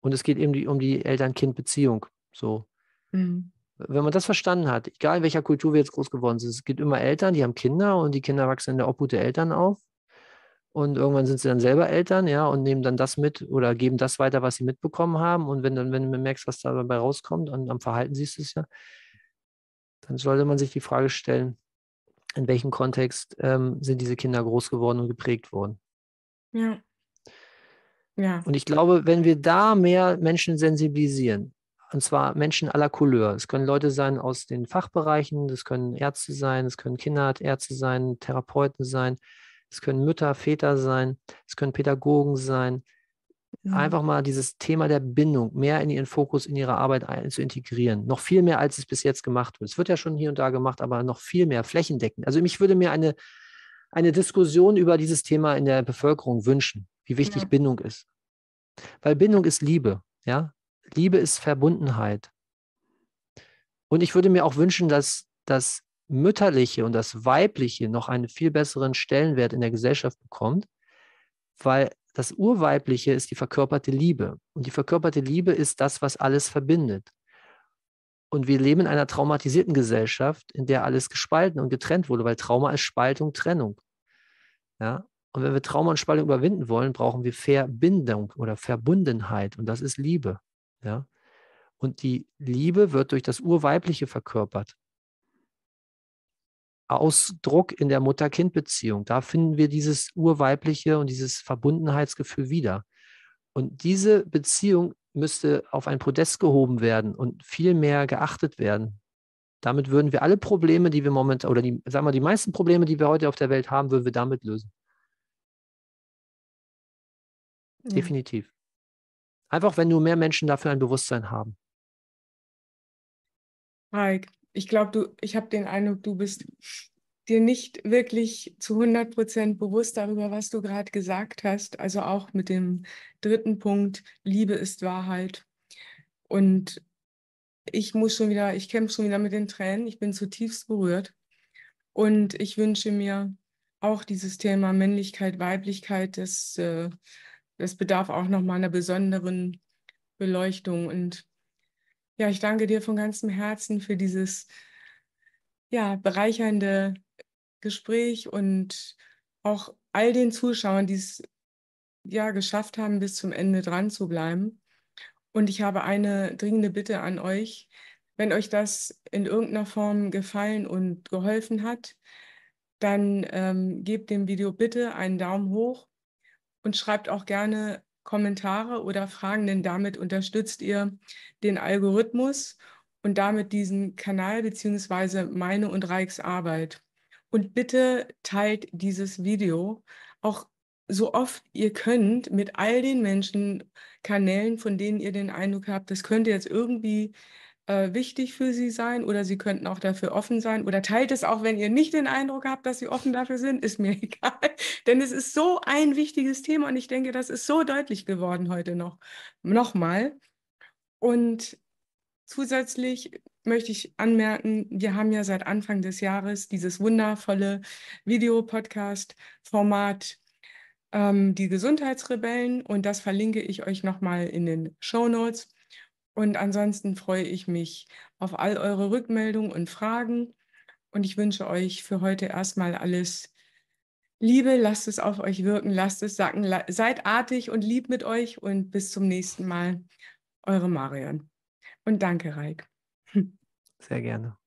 und es geht eben die, um die Eltern-Kind-Beziehung. So. Mhm. Wenn man das verstanden hat, egal in welcher Kultur wir jetzt groß geworden sind, es gibt immer Eltern, die haben Kinder und die Kinder wachsen in der Obhut der Eltern auf und irgendwann sind sie dann selber Eltern, ja, und nehmen dann das mit oder geben das weiter, was sie mitbekommen haben. Und wenn dann, wenn du merkst, was dabei rauskommt, und am Verhalten siehst du es ja, dann sollte man sich die Frage stellen, in welchem Kontext ähm, sind diese Kinder groß geworden und geprägt worden. Ja. ja. Und ich glaube, wenn wir da mehr Menschen sensibilisieren, und zwar Menschen aller Couleur. Es können Leute sein aus den Fachbereichen, das können Ärzte sein, es können Kinderärzte sein, Therapeuten sein, es können Mütter, Väter sein, es können Pädagogen sein. Mhm. Einfach mal dieses Thema der Bindung mehr in ihren Fokus, in ihre Arbeit ein, zu integrieren. Noch viel mehr, als es bis jetzt gemacht wird. Es wird ja schon hier und da gemacht, aber noch viel mehr flächendeckend. Also ich würde mir eine, eine Diskussion über dieses Thema in der Bevölkerung wünschen, wie wichtig ja. Bindung ist. Weil Bindung ist Liebe, ja. Liebe ist Verbundenheit. Und ich würde mir auch wünschen, dass, dass Mütterliche und das Weibliche noch einen viel besseren Stellenwert in der Gesellschaft bekommt, weil das Urweibliche ist die verkörperte Liebe. Und die verkörperte Liebe ist das, was alles verbindet. Und wir leben in einer traumatisierten Gesellschaft, in der alles gespalten und getrennt wurde, weil Trauma ist Spaltung, Trennung. Ja? Und wenn wir Trauma und Spaltung überwinden wollen, brauchen wir Verbindung oder Verbundenheit. Und das ist Liebe. Ja? Und die Liebe wird durch das Urweibliche verkörpert. Ausdruck in der Mutter-Kind-Beziehung. Da finden wir dieses urweibliche und dieses Verbundenheitsgefühl wieder. Und diese Beziehung müsste auf ein Podest gehoben werden und viel mehr geachtet werden. Damit würden wir alle Probleme, die wir momentan, oder die, sagen wir, die meisten Probleme, die wir heute auf der Welt haben, würden wir damit lösen. Ja. Definitiv. Einfach, wenn nur mehr Menschen dafür ein Bewusstsein haben. Mike, ich glaube, du, ich habe den Eindruck, du bist dir nicht wirklich zu 100 Prozent bewusst darüber, was du gerade gesagt hast. Also auch mit dem dritten Punkt, Liebe ist Wahrheit. Und ich muss schon wieder, ich kämpfe schon wieder mit den Tränen. Ich bin zutiefst berührt. Und ich wünsche mir auch dieses Thema Männlichkeit, Weiblichkeit, das, äh, das bedarf auch nochmal einer besonderen Beleuchtung. Und ja, ich danke dir von ganzem Herzen für dieses ja, bereichernde Gespräch und auch all den Zuschauern, die es ja geschafft haben, bis zum Ende dran zu bleiben. Und ich habe eine dringende Bitte an euch, wenn euch das in irgendeiner Form gefallen und geholfen hat, dann ähm, gebt dem Video bitte einen Daumen hoch und schreibt auch gerne Kommentare oder Fragen, denn damit unterstützt ihr den Algorithmus und damit diesen Kanal bzw. meine und Reiks Arbeit. Und bitte teilt dieses Video auch so oft ihr könnt mit all den Menschen, Kanälen, von denen ihr den Eindruck habt, das könnte jetzt irgendwie äh, wichtig für sie sein oder sie könnten auch dafür offen sein oder teilt es auch, wenn ihr nicht den Eindruck habt, dass sie offen dafür sind, ist mir egal, denn es ist so ein wichtiges Thema und ich denke, das ist so deutlich geworden heute noch, nochmal. Und zusätzlich möchte ich anmerken, wir haben ja seit Anfang des Jahres dieses wundervolle Videopodcast-Format ähm, Die Gesundheitsrebellen und das verlinke ich euch nochmal in den Show Notes. Und ansonsten freue ich mich auf all eure Rückmeldungen und Fragen. Und ich wünsche euch für heute erstmal alles Liebe. Lasst es auf euch wirken, lasst es sacken. Seid artig und lieb mit euch und bis zum nächsten Mal. Eure Marion. Und danke, Reik. Sehr gerne.